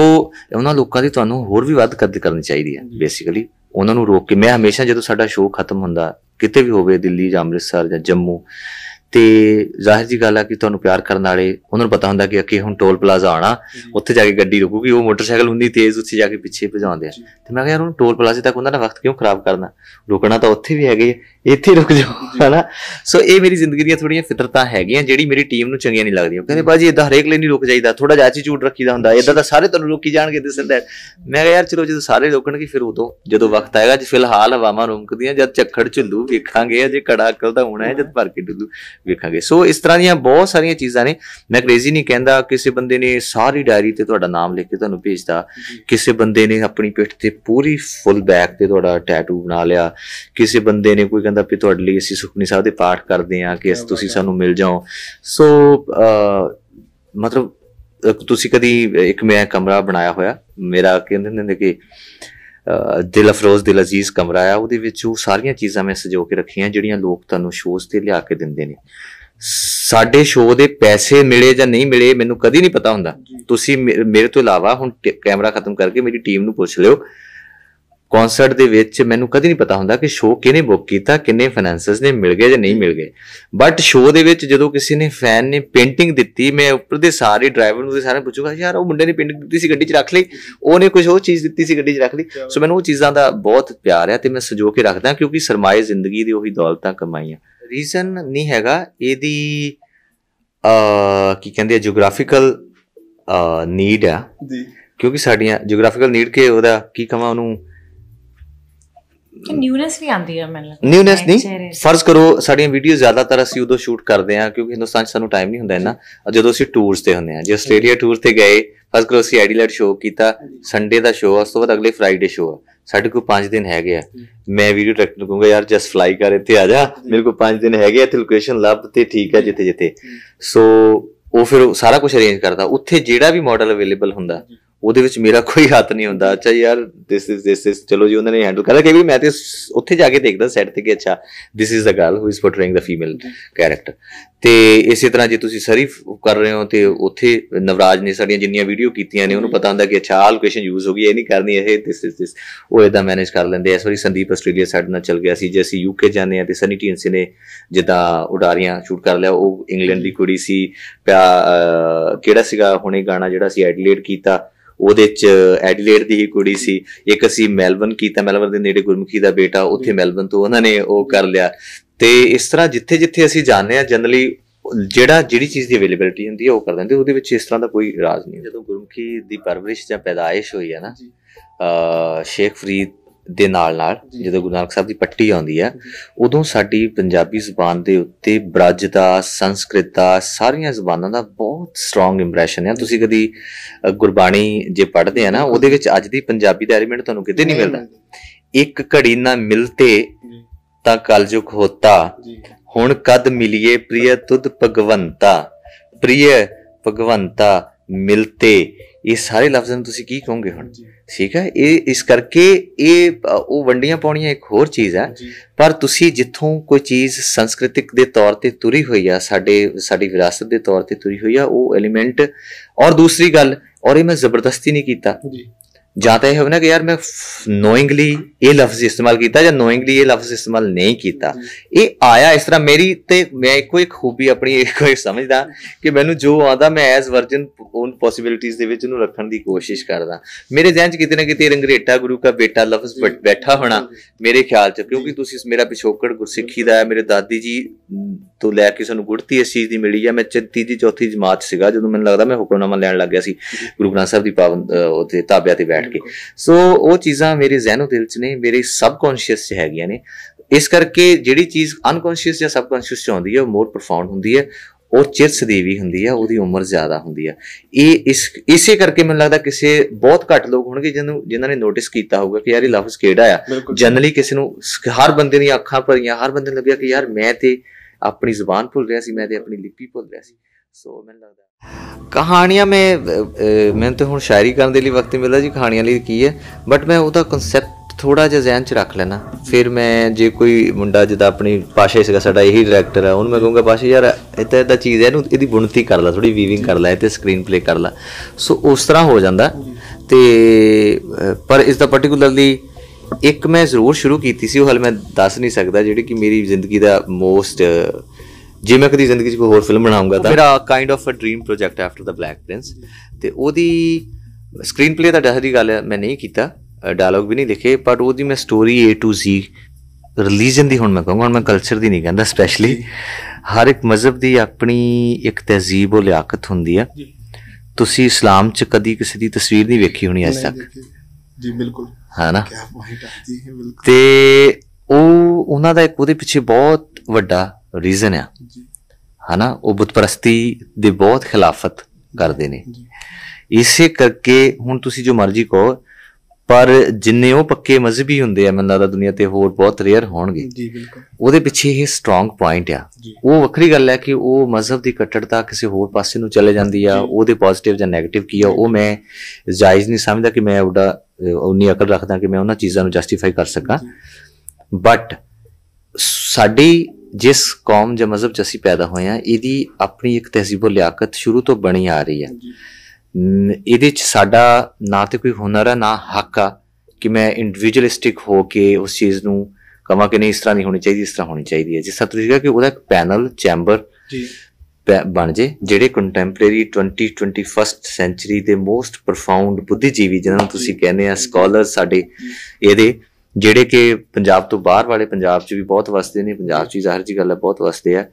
ਉਹਨਾਂ ਲੋਕਾਂ ਦੀ ਤੁਹਾਨੂੰ ਹੋਰ ਵੀ ਵੱਧ ਕਦਰ ਕਰਨੀ ਚਾਹੀਦੀ ਆ ਬੇਸਿਕਲੀ ਉਹਨਾਂ ਨੂੰ ਰੋਕ ਕੇ ਮੈਂ ਹਮੇਸ਼ਾ ਜਦੋਂ ਸਾਡਾ ਸ਼ੋਅ ਖਤਮ ਹੁੰਦਾ ਕਿਤੇ ਵੀ ਹੋਵੇ ਦਿੱਲੀ ਜਾਂ ਅੰਮ੍ਰਿਤਸਰ ਜਾਂ ਜੰਮੂ ਤੇ ਜ਼ਾਹਿਰ ਜੀ ਗੱਲ ਆ ਕਿ ਤੁਹਾਨੂੰ ਪਿਆਰ ਕਰਨ ਵਾਲੇ ਉਹਨਾਂ ਨੂੰ ਪਤਾ ਹੁੰਦਾ ਕਿ ਅੱਗੇ ਹੁਣ ਟੋਲ ਪਲਾਜ਼ਾ ਆਣਾ ਉੱਥੇ ਜਾ ਕੇ ਗੱਡੀ ਰੁਕੂਗੀ ਉਹ ਮੋਟਰਸਾਈਕਲ ਹੁੰਦੀ ਤੇਜ਼ ਉੱਥੇ ਜਾ ਕੇ ਪਿੱਛੇ ਭਜਾਉਂਦੇ ਆ ਤੇ ਮੈਂ ਕਿਹਾ ਯਾਰ ਉਹਨੂੰ ਟੋਲ ਪਲਾਜ਼ੇ ਤੱਕ ਉਹਨਾਂ ਦਾ ਵਕਤ ਕਿਉਂ ਖਰਾਬ ਕਰਨਾ ਰੁਕਣਾ ਤਾਂ ਉੱਥੇ ਵੀ ਹੈਗੇ ਇੱਥੇ ਰੁਕ ਜਾਓ ਹਨਾ ਸੋ ਇਹ ਮੇਰੀ ਜ਼ਿੰਦਗੀ ਦੀਆਂ ਥੋੜੀਆਂ ਫਿਤਰਤਾਂ ਹੈਗੀਆਂ ਜਿਹੜੀ ਮੇਰੀ ਟੀਮ ਨੂੰ ਚੰਗੀਆਂ ਨਹੀਂ ਲੱਗਦੀਆਂ ਕਹਿੰਦੇ ਬਾਜੀ ਇਦਾਂ ਹਰੇਕ ਲਈ ਨਹੀਂ ਰੁਕ ਜਾਈਦਾ ਥੋੜਾ ਜਿਹਾ ਐਟੀਟਿਊਡ ਰੱਖੀਦਾ ਹੁੰਦਾ ਇਦਾਂ ਤਾਂ ਸਾਰੇ ਤੁਹਾਨੂੰ ਰੋਕੀ ਜਾਣਗੇ ਦਿਸ ਐਂਡ ਮੈਂ ਕਿਹਾ ਯਾਰ ਚਲੋ ਜਦੋਂ ਸਾਰੇ ਰੋਕਣਗੇ ਫਿਰ ਉਦੋਂ ਜਦੋਂ ਵਕਤ ਆਏਗਾ ਜੇ ਫਿਲਹਾਲ ਹਵਾਵਾਂ ਰੁਮਕਦੀਆਂ ਜਦ ਚੱਖੜ ਝੁੱਲੂ ਵੇਖਾਂਗੇ ਅਜੇ ਕੜਾ ਅਕਲ ਤਾਂ ਹੋਣਾ ਹੈ ਜਦ ਭਰ ਕੇ ਡੁੱਲੂ ਵੇਖਾਂਗੇ ਸੋ ਇਸ ਤਰ੍ਹਾਂ ਦੀਆਂ ਬਹੁਤ ਸਾਰੀਆਂ ਚੀਜ਼ਾਂ ਨੇ ਮੈਂ ਕ੍ਰੇਜ਼ੀ ਨਹੀਂ ਕਹਿੰਦਾ ਕਿਸੇ ਬੰਦੇ ਨੇ ਸਾਰੀ ਡਾਇਰੀ ਤੇ ਤੁਹਾਡਾ ਨਾਮ ਲਿਖ ਕੇ ਤੁਹਾਨੂੰ ਭੇਜਦਾ ਕਿਸੇ ਬੰਦੇ ਨੇ ਆਪਣੀ ਪਿੱਠ ਤੇ ਪੂਰੀ ਫੁੱਲ ਬੈਕ ਤੇ ਤੁਹਾਡਾ ਟੈਟੂ ਬਣਾ ਲਿਆ ਕਿਸੇ ਬੰਦੇ ਨੇ ਕੋਈ ਕਹਿੰਦਾ ਵੀ ਤੁਹਾਡੇ ਲਈ ਅਸੀਂ ਸੁਖਨੀ ਸਾਹਿਬ ਦੇ ਪਾਠ ਕਰਦੇ ਆ ਕਿ ਤੁਸੀਂ ਸਾਨੂੰ ਮਿਲ ਜਾਓ ਸੋ ਮਤਲਬ ਤੁਸੀਂ ਕਦੀ ਇੱਕ ਮੈਂ ਕਮਰਾ ਬਣਾਇਆ ਹੋਇਆ ਮੇਰਾ ਕਹਿੰਦੇ ਨੇ ਕਿ ਦਿਲ ਅਫਰੋਜ਼ ਦਿਲ ਅਜ਼ੀਜ਼ ਕਮਰਾ ਆ ਉਹਦੇ ਵਿੱਚ ਉਹ ਸਾਰੀਆਂ ਚੀਜ਼ਾਂ ਮੈਂ ਸਜੋ ਕੇ ਰੱਖੀਆਂ ਜਿਹੜੀਆਂ ਲੋਕ ਤੁਹਾਨੂੰ ਸ਼ੋਅਸ ਤੇ ਲਿਆ ਕੇ ਦਿੰਦੇ ਨੇ ਸਾਡੇ ਸ਼ੋਅ ਦੇ ਪੈਸੇ ਮਿਲੇ ਜਾਂ ਨਹੀਂ ਮਿਲੇ ਮੈਨੂੰ ਕਦੀ ਨਹੀਂ ਪਤਾ ਹੁੰਦਾ ਤੁਸੀਂ ਮੇਰੇ ਤੋਂ ਇਲਾਵਾ ਹੁਣ ਕੈਮਰਾ ਖਤਮ ਕਰਕੇ ਮੇਰੀ ਟੀਮ ਨੂੰ ਪੁੱਛ ਲਿਓ ਕਨਸਰਟ ਦੇ ਵਿੱਚ ਮੈਨੂੰ ਕਦੀ ਨਹੀਂ ਪਤਾ ਹੁੰਦਾ ਕਿ ਸ਼ੋਅ ਕਿਹਨੇ ਬੁੱਕ ਕੀਤਾ ਕਿੰਨੇ ਫਾਈਨੈਂਸਸ ਨੇ ਮਿਲ ਗਏ ਜਾਂ ਨਹੀਂ ਮਿਲ ਗਏ ਬਟ ਸ਼ੋਅ ਦੇ ਵਿੱਚ ਜਦੋਂ ਕਿਸੇ ਨੇ ਫੈਨ ਨੇ ਪੇਂਟਿੰਗ ਦਿੱਤੀ ਮੈਂ ਉੱਪਰ ਦੇ ਸਾਰੇ ਡਰਾਈਵਰ ਨੂੰ ਦੇ ਸਾਰੇ ਪੁੱਛੂਗਾ ਯਾਰ ਉਹ ਮੁੰਡੇ ਨੇ ਪੇਂਟਿੰਗ ਦਿੱਤੀ ਸੀ ਗੱਡੀ 'ਚ ਰੱਖ ਲਈ ਉਹਨੇ ਕੁਝ ਉਹ ਚੀਜ਼ ਦਿੱਤੀ ਸੀ ਗੱਡੀ 'ਚ ਰੱਖ ਲਈ ਸੋ ਮੈਨੂੰ ਉਹ ਚੀਜ਼ਾਂ ਦਾ ਬਹੁਤ ਪਿਆਰ ਹੈ ਤੇ ਮੈਂ ਸਜੋ ਕੇ ਰੱਖਦਾ ਕਿਉਂਕਿ ਸਰਮਾਏ ਜ਼ਿੰਦਗੀ ਦੀ ਉਹੀ ਦੌਲਤਾਂ ਕਮਾਈਆਂ ਰੀਜ਼ਨ ਨਹੀਂ ਹੈਗਾ ਇਹਦੀ ਅ ਕੀ ਕਹਿੰਦੇ ਆ ਜੀਓਗ੍ਰਾਫੀਕਲ ਨੀਡ ਆ ਜੀ ਕਿਉਂਕਿ ਸਾਡੀਆਂ ਜੀਓਗ੍ਰਾਫੀਕਲ ਨੀਡ ਕੇ ਉਹਦਾ ਕੀ ਕਹਾਂ ਉਹਨੂੰ ਨਿਊਨੈਸ ਵੀ ਆਂਦੀ ਹੈ ਮੈਨੂੰ ਨਿਊਨੈਸ ਨਹੀਂ ਫਰਜ਼ ਕਰੋ ਸਾਡੀਆਂ ਵੀਡੀਓ ਜ਼ਿਆਦਾਤਰ ਅਸੀਂ ਉਦੋਂ ਸ਼ੂਟ ਕਰਦੇ ਹਾਂ ਕਿਉਂਕਿ ਹਿੰਦੁਸਤਾਨ 'ਚ ਸਾਨੂੰ ਟਾਈਮ ਨਹੀਂ ਹੁੰਦਾ ਇੰਨਾ ਜਦੋਂ ਅਸੀਂ ਟੂਰਸ ਤੇ ਹੁੰਦੇ ਹਾਂ ਜੇ ਆਸਟ੍ਰੇਲੀਆ ਟੂਰ ਤੇ ਗਏ ਫਰਜ਼ ਕਰੋ ਅਸੀਂ ਐਡੀਲੇਡ ਸ਼ੋਅ ਕੀਤਾ ਸੰਡੇ ਦਾ ਸ਼ੋਅ ਉਸ ਤੋਂ ਬਾਅਦ ਅਗਲੇ ਫਰਾਈਡੇ ਸ਼ੋਅ ਆ ਸਾਡੇ ਕੋਲ 5 ਦਿਨ ਹੈਗੇ ਆ ਮੈਂ ਵੀਡੀਓ ਡਾਇਰੈਕਟਰ ਨੂੰ ਕਹੂੰਗਾ ਯਾਰ ਜਸ ਫਲਾਈ ਕਰ ਇੱਥੇ ਆ ਜਾ ਮੇਰੇ ਕੋਲ 5 ਦਿਨ ਹੈਗੇ ਇੱਥੇ ਲੋਕੇਸ਼ਨ ਲੱਭ ਤੇ ਠੀਕ ਆ ਜਿੱਥੇ ਜਿੱਥੇ ਸੋ ਉਹ ਫਿਰ ਸਾਰਾ ਕੁਝ ਅਰੇਂਜ ਕਰਦਾ ਉੱਥੇ ਜਿਹੜਾ ਵੀ ਮਾਡਲ ਅਵੇਲੇਬਲ ਹੁੰਦਾ ਉਹਦੇ ਵਿੱਚ ਮੇਰਾ ਕੋਈ ਹੱਥ ਨਹੀਂ ਹੁੰਦਾ ਅੱਛਾ ਯਾਰ ਥਿਸ ਇਜ਼ ਥਿਸ ਇਜ਼ ਚਲੋ ਜੀ ਉਹਨਾਂ ਨੇ ਹੈਂਡਲ ਕਰਿਆ ਕਿ ਵੀ ਮੈਂ ਤੇ ਉੱਥੇ ਜਾ ਕੇ ਦੇਖਦਾ ਸੈੱਟ ਤੇ ਕਿ ਅੱਛਾ this is a girl who is portraying the female character ਤੇ ਇਸੇ ਤਰ੍ਹਾਂ ਜੇ ਤੁਸੀਂ ਸਰੀਫ ਕਰ ਰਹੇ ਹੋ ਤੇ ਉੱਥੇ ਨਵਰਾਜ ਨੇ ਸਾਡੀਆਂ ਜਿੰਨੀਆਂ ਵੀਡੀਓ ਕੀਤੀਆਂ ਨੇ ਉਹਨੂੰ ਪਤਾ ਹੁੰਦਾ ਕਿ ਅੱਛਾ ਆ ਲੋਕੇਸ਼ਨ ਯੂਜ਼ ਹੋ ਗਈ ਇਹ ਨਹੀਂ ਕਰਨੀ ਇਹ ਥਿਸ ਇਜ਼ ਥਿਸ ਉਹ ਇਦਾਂ ਮੈਨੇਜ ਕਰ ਲੈਂਦੇ ਇਸ ਵਾਰੀ ਸੰਦੀਪ ਆਸਟ੍ਰੇਲੀਆ ਸਾਡੇ ਨਾਲ ਚੱਲ ਗਿਆ ਸੀ ਜੇ ਅਸੀਂ ਯੂਕੇ ਜਾਂਦੇ ਆ ਤੇ ਸਨੀ ਸੀ ਨੇ ਜਿੱਦਾਂ ਉਡਾਰੀਆਂ ਸ਼ੂਟ ਕਰ ਲਿਆ ਉਹ ਇੰਗਲੈਂਡ ਦੀ ਕੁੜੀ ਸੀ ਕਿਹੜਾ ਸੀਗਾ ਹੁਣੇ ਗਾਣਾ ਜਿਹੜਾ ਸੀ ਐਡਲੇਡ ਕੀਤਾ ਉਹਦੇ ਚ ਐਡੀਲੇਡ ਦੀ ਹੀ ਕੁੜੀ ਸੀ ਇੱਕ ਅਸੀਂ ਮੈਲਬਨ ਕੀਤਾ ਮੈਲਬਨ ਦੇ ਨੇੜੇ ਗੁਰਮੁਖੀ ਦਾ ਬੇਟਾ ਉੱਥੇ ਮੈਲਬਨ ਤੋਂ ਉਹਨਾਂ ਨੇ ਉਹ ਕਰ ਲਿਆ ਤੇ ਇਸ ਤਰ੍ਹਾਂ ਜਿੱਥੇ ਜਿੱਥੇ ਅਸੀਂ ਜਾਂਦੇ ਆ ਜਨਰਲੀ ਜਿਹੜਾ ਜਿਹੜੀ ਚੀਜ਼ ਦੀ ਅਵੇਲੇਬਿਲਟੀ ਹੁੰਦੀ ਹੈ ਉਹ ਕਰ ਦਿੰਦੇ ਉਹਦੇ ਵਿੱਚ ਇਸ ਤਰ੍ਹਾਂ ਦਾ ਕੋਈ ਰਾਜ ਨਹੀਂ ਜਦੋਂ ਗੁਰਮੁਖੀ ਦੀ ਪਰਵਰਿਸ਼ ਜਾਂ ਪੈਦਾਇਸ਼ ਹੋਈ ਹੈ ਨਾ ਸ਼ੇਖ ਫਰੀਦ ਦੇ ਨਾਲ ਨਾਲ ਜਦੋਂ ਗੁਰੂ ਨਾਨਕ ਸਾਹਿਬ ਦੀ ਪੱਟੀ ਆਉਂਦੀ ਹੈ ਉਦੋਂ ਸਾਡੀ ਪੰਜਾਬੀ ਜ਼ੁਬਾਨ ਦੇ ਉੱਤੇ ਬ੍ਰਜ ਦਾ ਸੰਸਕ੍ਰਿਤ ਦਾ ਸਾਰੀਆਂ ਜ਼ੁਬਾਨਾਂ ਦਾ ਬਹੁਤ ਸਟਰੋਂਗ ਇੰਪ੍ਰੈਸ਼ਨ ਹੈ ਤੁਸੀਂ ਕਦੀ ਗੁਰਬਾਣੀ ਜੇ ਪੜ੍ਹਦੇ ਆ ਨਾ ਉਹਦੇ ਵਿੱਚ ਅੱਜ ਦੀ ਪੰਜਾਬੀ ਦਾ ਐਲੀਮੈਂਟ ਤੁਹਾਨੂੰ ਕਿਤੇ ਨਹੀਂ ਮਿਲਦਾ ਇੱਕ ਘੜੀ ਨਾ ਮਿਲਤੇ ਤਾਂ ਕਲਯੁਗ ਹੋਤਾ ਹੁਣ ਕਦ ਮਿਲਿਏ ਪ੍ਰਿਯ ਤੁਧ ਭਗਵੰਤਾ ਪ੍ਰਿਯ ਭਗਵੰਤਾ ਮਿਲਤੇ ਇਹ ਸਾਰੇ ਲਫ਼ਜ਼ਾਂ ਨੂੰ ਤੁਸੀਂ ਕੀ ਕਹੋਗੇ ਹੁਣ ਠੀਕ ਹੈ ਇਹ ਇਸ ਕਰਕੇ ਇਹ ਉਹ ਵੰਡੀਆਂ ਪਾਉਣੀਆਂ ਇੱਕ ਹੋਰ ਚੀਜ਼ ਹੈ ਪਰ ਤੁਸੀਂ ਜਿੱਥੋਂ ਕੋਈ ਚੀਜ਼ ਸੰਸਕ੍ਰਿਤਿਕ ਦੇ ਤੌਰ ਤੇ ਤੁਰੀ ਹੋਈ ਆ ਸਾਡੇ ਸਾਡੀ ਵਿਰਾਸਤ ਦੇ ਤੌਰ ਤੇ ਤੁਰੀ ਹੋਈ ਆ ਉਹ ਐਲੀਮੈਂਟ ਔਰ ਦੂਸਰੀ ਗੱਲ ਔਰ ਇਹ ਮੈਂ ਜ਼ਬਰਦਸਤੀ ਨਹੀਂ ਕੀਤਾ ਜੀ ਜਾਤੇ ਹੋਵੇ ਨਾ ਕਿ ਯਾਰ ਮੈਂ ਨੋਇੰਗਲੀ ਇਹ ਲਫ਼ਜ਼ ਇਸਤੇਮਾਲ ਕੀਤਾ ਜਾਂ ਨੋਇੰਗਲੀ ਇਹ ਲਫ਼ਜ਼ ਇਸਤੇਮਾਲ ਨਹੀਂ ਕੀਤਾ ਇਹ ਆਇਆ ਇਸ ਤਰ੍ਹਾਂ ਮੇਰੀ ਤੇ ਮੈਂ ਕੋਈ ਇੱਕ ਖੂਬੀ ਆਪਣੀ ਕੋਈ ਸਮਝਦਾ ਕਿ ਮੈਨੂੰ ਜੋ ਆਉਂਦਾ ਮੈਂ ਐਸ ਵਰਜਨ ਓਨ ਪੋਸਿਬਿਲਿਟੀਆਂ ਦੇ ਵਿੱਚ ਉਹਨੂੰ ਰੱਖਣ ਦੀ ਕੋਸ਼ਿਸ਼ ਕਰਦਾ ਮੇਰੇ ਜ਼ਿਹਨ 'ਚ ਕਿਤੇ ਨਾ ਕਿਤੇ ਰੰਗਰੇਟਾ ਗੁਰੂ ਦਾ ਬੇਟਾ ਲਫ਼ਜ਼ ਬੈਠਾ ਹੋਣਾ ਮੇਰੇ ਖਿਆਲ 'ਚ ਕਿਉਂਕਿ ਤੁਸੀਂ ਮੇਰਾ ਪਿਛੋਕੜ ਗੁਰਸਿੱਖੀ ਦਾ ਹੈ ਮੇਰੇ ਦਾਦੀ ਜੀ ਤੋਂ ਲੈ ਕੇ ਸਾਨੂੰ ਗੁੜਤੀ ਇਸ ਚੀਜ਼ ਦੀ ਮਿਲੀ ਆ ਮੈਂ ਤੀਜੀ ਚੌਥੀ ਜਮਾਤ ਸੀਗਾ ਜਦੋਂ ਮੈਨੂੰ ਲੱਗਦਾ ਮੈਂ ਹੁਕਮਨਾਮਾ ਲੈਣ ਲੱਗ ਗਿਆ ਸੀ ਗੁਰੂ ਗ੍ਰੰਥ ਸਾਹਿਬ ਦੀ ਪਾਵਨ ਉਹਦੇ ਤਾਬਿਆ ਤੇ ਬੈਠ ਕੇ ਸੋ ਉਹ ਚੀਜ਼ਾਂ ਮੇਰੇ ਜ਼ਿਹਨੋ ਦਿਲ 'ਚ ਨੇ ਮੇਰੇ ਸਬਕੌਂਸ਼ੀਅਸ 'ਚ ਹੈਗੀਆਂ ਨੇ ਇਸ ਕਰਕੇ ਜਿਹੜੀ ਚੀਜ਼ ਅਨਕੌਂਸ਼ੀਅਸ ਜਾਂ ਸਬਕੌਂਸ਼ੀਅਸ 'ਚ ਹੁੰਦੀ ਹੈ ਉਹ ਮੋਰ ਪ੍ਰਫਾਉਂਡ ਹੁੰਦੀ ਹੈ ਉਹ ਚਿਰਸ ਦੀ ਵੀ ਹੁੰਦੀ ਹੈ ਉਹਦੀ ਉਮਰ ਜ਼ਿਆਦਾ ਹੁੰਦੀ ਹੈ ਇਹ ਇਸ ਇਸੇ ਕਰਕੇ ਮੈਨੂੰ ਲੱਗਦਾ ਕਿਸੇ ਬਹੁਤ ਘੱਟ ਲੋਕ ਹੋਣਗੇ ਜਿਹਨੂੰ ਜਿਨ੍ਹਾਂ ਨੇ ਨੋਟਿਸ ਕੀਤਾ ਹੋਊਗਾ ਕਿ ਯਾਰ ਇਹ ਲਫ਼ਜ਼ ਕਿਹੜਾ ਆ ਜਨਰਲੀ ਕਿਸੇ ਨੂੰ ਹਰ ਬੰਦੇ ਦੀਆਂ ਅੱਖਾਂ ਭਰੀਆਂ ਹਰ ਬੰਦੇ ਨੂੰ ਲੱਗਿਆ ਕਿ ਯਾਰ ਮੈਂ ਤੇ ਆਪਣੀ ਜ਼ੁਬਾਨ ਭੁੱਲ ਰਿਹਾ ਸੀ ਮੈਂ ਤੇ ਆਪਣੀ ਲਿਪੀ ਭੁੱਲ ਰਿਹਾ ਸੀ ਸੋ ਮੈਨੂੰ ਲੱਗਦਾ ਕਹਾਣੀਆਂ ਮੈਂ ਮੈਂ ਤਾਂ ਹੁਣ ਸ਼ਾਇਰੀ ਕਰਨ ਦੇ ਲਈ ਵਕਤ ਮਿਲਦਾ ਜੀ ਕਹਾਣੀਆਂ ਲਈ ਕੀ ਹੈ ਬਟ ਮੈਂ ਉਹਦਾ ਕਨਸੈਪਟ ਥੋੜਾ ਜਿਹਾ ਜ਼ਿਹਨ 'ਚ ਰੱਖ ਲੈਣਾ ਫਿਰ ਮੈਂ ਜੇ ਕੋਈ ਮੁੰਡਾ ਜਿਹਦਾ ਆਪਣੀ ਪਾਸ਼ਾ ਸੀਗਾ ਸਾਡਾ ਇਹੀ ਡਾਇਰੈਕਟਰ ਹੈ ਉਹਨੂੰ ਮੈਂ ਕਹੂੰਗਾ ਪਾਸ਼ਾ ਯਾਰ ਇਦਾਂ ਇਦਾਂ ਚੀਜ਼ ਹੈ ਇਹਨੂੰ ਇਹਦੀ ਬੁਣਤੀ ਕਰ ਲੈ ਥੋੜੀ ਵੀਵਿੰਗ ਕਰ ਲੈ ਤੇ ਸਕਰੀਨ ਪਲੇ ਕਰ ਲੈ ਸੋ ਉਸ ਤਰ੍ਹਾਂ ਹੋ ਜਾਂਦਾ ਤੇ ਪਰ ਇਸ ਦਾ ਪਾਰਟਿਕੂਲਰਲੀ ਇੱਕ ਮੈਂ ਜ਼ਰੂਰ ਸ਼ੁਰੂ ਕੀਤੀ ਸੀ ਉਹ ਹਲ ਮੈਂ ਦੱਸ ਨਹੀਂ ਸਕਦਾ ਜਿਹੜੀ ਕਿ ਮੇਰੀ ਜ਼ਿੰਦਗੀ ਦਾ ਮੋਸਟ ਜੇ ਮੈਂ ਕਦੀ ਜ਼ਿੰਦਗੀ 'ਚ ਕੋਈ ਹੋਰ ਫਿਲਮ ਬਣਾਉਂਗਾ ਤਾਂ ਮੇਰਾ kind of a dream project after the black prince ਤੇ ਉਹਦੀ ਸਕਰੀਨ ਪਲੇ ਦਾ ਦੱਸਦੀ ਗੱਲ ਹੈ ਮੈਂ ਨਹੀਂ ਕੀਤਾ ਡਾਇਲੌਗ ਵੀ ਨਹੀਂ ਲਿਖੇ ਬਟ ਉਹਦੀ ਮੈਂ story A to Z religion ਦੀ ਹੁਣ ਮੈਂ ਕਹਾਂਗਾ ਹੁਣ ਮੈਂ ਕਲਚਰ ਦੀ ਨਹੀਂ ਕਹਿੰਦਾ ਸਪੈਸ਼ਲੀ ਹਰ ਇੱਕ ਮਜ਼ਹਬ ਦੀ ਆਪਣੀ ਇੱਕ ਤਹਿਜ਼ੀਬ ਉਹ ਲਿਆਕਤ ਹੁੰਦੀ ਆ ਤੁਸੀਂ ਇਸਲਾਮ 'ਚ ਕਦੀ ਕਿਸੇ ਦੀ ਤਸਵੀਰ ਨਹੀਂ ਵੇਖੀ ਹੋਣੀ ਅਜ ਤੱਕ ਜੀ ਬਿਲਕੁਲ ਹੈ ਨਾ ਕੀ ਪੁਆਇੰਟ ਆ ਜੀ ਬਿਲਕੁਲ ਤੇ ਉਹ ਉਹਨਾਂ ਦਾ ਇੱਕ ਉਹਦੇ ਪਿੱਛੇ ਬਹੁਤ ਵੱਡਾ ਰੀਜ਼ਨ ਆ ਜੀ ਨਾ ਉਹ ਬੁੱਤਪਰਸਤੀ ਦੇ ਬਹੁਤ ਖਿਲਾਫਤ ਕਰਦੇ ਨੇ ਇਸੇ ਕਰਕੇ ਹੁਣ ਤੁਸੀਂ ਜੋ ਮਰਜ਼ੀ ਕਹੋ ਪਰ ਜਿੰਨੇ ਉਹ ਪੱਕੇ ਮਜ਼ਹਬੀ ਹੁੰਦੇ ਆ ਮੈਨੂੰ ਲੱਗਦਾ ਦੁਨੀਆ ਤੇ ਹੋਰ ਬਹੁਤ ਰੇਅਰ ਹੋਣਗੇ ਜੀ ਬਿਲਕੁਲ ਉਹਦੇ ਪਿੱਛੇ ਇਹ ਸਟਰੋਂਗ ਪੁਆਇੰਟ ਆ ਉਹ ਵੱਖਰੀ ਗੱਲ ਹੈ ਕਿ ਉਹ ਮਜ਼ਹਬ ਦੀ ਕੱਟੜਤਾ ਕਿਸੇ ਹੋਰ ਪਾਸੇ ਨੂੰ ਚਲੇ ਜਾਂਦੀ ਆ ਉਹਦੇ ਪੋਜ਼ਿਟਿਵ ਜਾਂ ਨੈਗੇਟਿਵ ਕੀ ਆ ਉਹ ਮੈਂ ਜਾਇਜ਼ ਨਹੀਂ ਸਮਝਦਾ ਕਿ ਮੈਂ ਉਹਦਾ ਉਨੀ ਅਕਲ ਰੱਖਦਾ ਕਿ ਮੈਂ ਉਹਨਾਂ ਚੀਜ਼ਾਂ ਨੂੰ ਜਸਟੀਫਾਈ ਕਰ ਸਕਾਂ ਬਟ ਸਾਡੀ ਜਿਸ ਕੌਮ ਜਾਂ ਮਜ਼ਹਬ ਚ ਅਸੀਂ ਪੈਦਾ ਹੋਏ ਆ ਇਹਦੀ ਆਪਣੀ ਇੱਕ ਤਹਿਜ਼ੀਬੋ ਲਿਆਕਤ ਸ਼ੁਰੂ ਤੋਂ ਬਣੀ ਆ ਰਹੀ ਹੈ ਇਹਦੇ ਚ ਸਾਡਾ ਨਾ ਤੇ ਕੋਈ ਹੁਨਰ ਹੈ ਨਾ ਹੱਕ ਆ ਕਿ ਮੈਂ ਇੰਡੀਵਿਜੂਅਲਿਸਟਿਕ ਹੋ ਕੇ ਉਸ ਚੀਜ਼ ਨੂੰ ਕਹਾਂ ਕਿ ਨਹੀਂ ਇਸ ਤਰ੍ਹਾਂ ਨਹੀਂ ਹੋਣੀ ਚਾਹੀਦੀ ਇਸ ਤਰ੍ਹਾਂ ਹੋਣੀ ਚਾਹੀਦੀ ਹੈ ਜੇ ਸਤਿ ਕਿ ਉਹਦਾ ਇੱਕ ਪੈਨਲ ਚੈਂਬਰ ਜੀ ਬਣ ਜੇ ਜਿਹੜੇ ਕੰਟੈਂਪਰੇਰੀ 20 21st ਸੈਂਚਰੀ ਦੇ ਮੋਸਟ ਪਰਫਾਉਂਡ ਬੁੱਧੀਜੀਵੀ ਜਿਹਨਾਂ ਨੂੰ ਤੁਸੀਂ ਕਹਿੰਦੇ ਆ ਸਕਾਲਰ ਸਾਡੇ ਇਹਦੇ ਜਿਹੜੇ ਕਿ ਪੰਜਾਬ ਤੋਂ ਬਾਹਰ ਵਾਲੇ ਪੰਜਾਬ 'ਚ ਵੀ ਬਹੁਤ ਵਸਦੇ ਨੇ ਪੰਜਾਬ 'ਚ ਜ਼ਾਹਰ ਜੀ ਗੱਲ ਹੈ ਬਹੁਤ ਵਸਦੇ ਆ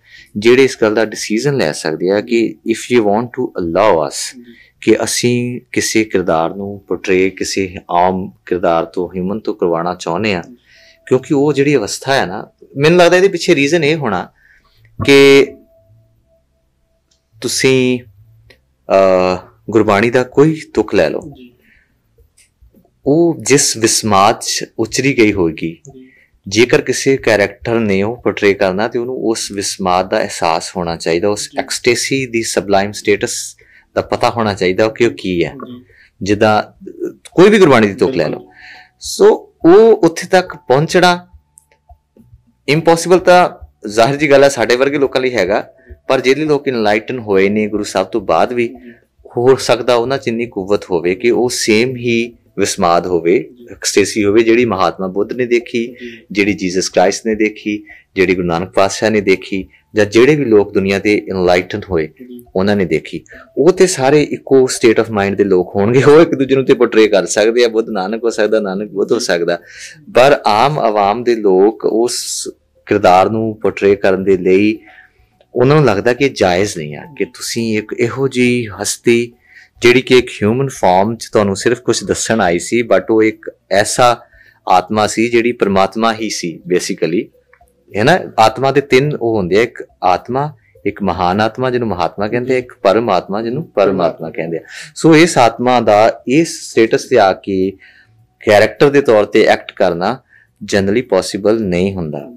ਜਿਹੜੇ ਇਸ ਗੱਲ ਦਾ ਡਿਸੀਜਨ ਲੈ ਸਕਦੇ ਆ ਕਿ if you want to allow us ਕਿ ਅਸੀਂ ਕਿਸੇ ਕਿਰਦਾਰ ਨੂੰ ਪੋਰਟਰੇ ਕਿਸੇ ਆਮ ਕਿਰਦਾਰ ਤੋਂ ਹਿਊਮਨ ਤੋਂ ਕਰਵਾਉਣਾ ਚਾਹੁੰਦੇ ਆ ਕਿਉਂਕਿ ਉਹ ਜਿਹੜੀ ਅਵਸਥਾ ਹੈ ਨਾ ਮੈਨੂੰ ਲੱਗਦਾ ਇਹਦੇ ਪਿੱਛੇ ਰੀਜ਼ਨ ਇਹ ਹੋਣਾ ਕਿ ਤੁਸੀਂ ਅ ਗੁਰਬਾਣੀ ਦਾ ਕੋਈ ਤੁਕ ਲੈ ਲਓ ਉਹ ਜਿਸ ਵਿਸਮਾਚ ਉਚਰੀ ਗਈ ਹੋਗੀ ਜੇਕਰ ਕਿਸੇ ਕੈਰੈਕਟਰ ਨੇ ਉਹ ਪੋਰਟਰੇ ਕਰਨਾ ਤੇ ਉਹਨੂੰ ਉਸ ਵਿਸਮਾਦ ਦਾ ਅਹਿਸਾਸ ਹੋਣਾ ਚਾਹੀਦਾ ਉਸ ਐਕਸਟੇਸੀ ਦੀ ਸਬਲਾਈਮ ਸਟੇਟਸ ਦਾ ਪਤਾ ਹੋਣਾ ਚਾਹੀਦਾ ਕਿ ਉਹ ਕੀ ਹੈ ਜਿੱਦਾਂ ਕੋਈ ਵੀ ਗੁਰਬਾਣੀ ਦੀ ਤੁਕ ਲੈ ਲਓ ਸੋ ਉਹ ਉੱਥੇ ਤੱਕ ਪਹੁੰਚਣਾ ਇੰਪੋਸੀਬਲ ਤਾਂ ਜ਼ਾਹਿਰ ਜੀ ਗੱਲ ਹੈ ਸਾਡੇ ਵਰਗੇ ਲੋਕਾਂ ਲਈ ਹੈਗਾ ਪਰ ਜਿਹੜੇ ਲੋਕ ਇਨਲਾਈਟਨ ਹੋਏ ਨੇ ਗੁਰੂ ਸਾਹਿਬ ਤੋਂ ਬਾਅਦ ਵੀ ਹੋ ਸਕਦਾ ਉਹਨਾਂ ਚ ਇੰਨੀ ਕੂਵਤ ਹੋਵੇ ਕਿ ਉਹ ਸੇਮ ਹੀ ਵਿਸਮਾਦ ਹੋਵੇ ਐਕਸਟੇਸੀ ਹੋਵੇ ਜਿਹੜੀ ਮਹਾਤਮਾ ਬੁੱਧ ਨੇ ਦੇਖੀ ਜਿਹੜੀ ਜੀਸਸ ਕ੍ਰਾਈਸਟ ਨੇ ਦੇਖੀ ਜਿਹੜੀ ਗੁਰੂ ਨਾਨਕ ਪਾਤਸ਼ਾਹ ਨੇ ਦੇਖੀ ਜਾਂ ਜਿਹੜੇ ਵੀ ਲੋਕ ਦੁਨੀਆ ਦੇ ਇਨਲਾਈਟਨਡ ਹੋਏ ਉਹਨਾਂ ਨੇ ਦੇਖੀ ਉਹ ਤੇ ਸਾਰੇ ਇੱਕੋ ਸਟੇਟ ਆਫ ਮਾਈਂਡ ਦੇ ਲੋਕ ਹੋਣਗੇ ਉਹ ਇੱਕ ਦੂਜੇ ਨੂੰ ਤੇ ਪੋਰਟਰੇ ਕਰ ਸਕਦੇ ਆ ਬੁੱਧ ਨਾਨਕ ਹੋ ਸਕਦਾ ਨਾਨਕ ਬੁੱਧ ਹੋ ਸਕਦਾ ਪਰ ਆਮ ਆਵਾਮ ਦੇ ਲੋਕ ਉਸ ਕਿਰਦਾਰ ਨੂੰ ਪੋਰਟਰੇ ਕਰਨ ਦੇ ਲਈ ਉਹਨਾਂ ਨੂੰ ਲੱਗਦਾ ਕਿ ਜਾਇਜ਼ ਨਹੀਂ ਆ ਕਿ ਤੁਸੀਂ ਇੱਕ ਇਹੋ ਜੀ ਹਸਤੀ ਜਿਹੜੀ ਕਿ ਇੱਕ ਹਿਊਮਨ ਫਾਰਮ 'ਚ ਤੁਹਾਨੂੰ ਸਿਰਫ ਕੁਝ ਦੱਸਣ ਆਈ ਸੀ ਬਟ ਉਹ ਇੱਕ ਐਸਾ ਆਤਮਾ ਸੀ ਜਿਹੜੀ ਪਰਮਾਤਮਾ ਹੀ ਸੀ ਬੇਸਿਕਲੀ ਹੈ ਨਾ ਆਤਮਾ ਦੇ ਤਿੰਨ ਉਹ ਹੁੰਦੇ ਆ ਇੱਕ ਆਤਮਾ ਇੱਕ ਮਹਾਨ ਆਤਮਾ ਜਿਹਨੂੰ ਮਹਾਤਮਾ ਕਹਿੰਦੇ ਆ ਇੱਕ ਪਰਮ ਆਤਮਾ ਜਿਹਨੂੰ ਪਰਮਾਤਮਾ ਕਹਿੰਦੇ ਆ ਸੋ ਇਸ ਆਤਮਾ ਦਾ ਇਸ ਸਟੇਟਸ ਤੇ ਆ ਕੇ ਕੈਰੈਕਟਰ ਦੇ ਤੌਰ ਤੇ ਐਕਟ ਕਰਨਾ ਜਨਰਲੀ ਪੋਸੀਬਲ ਨਹੀਂ ਹੁੰਦਾ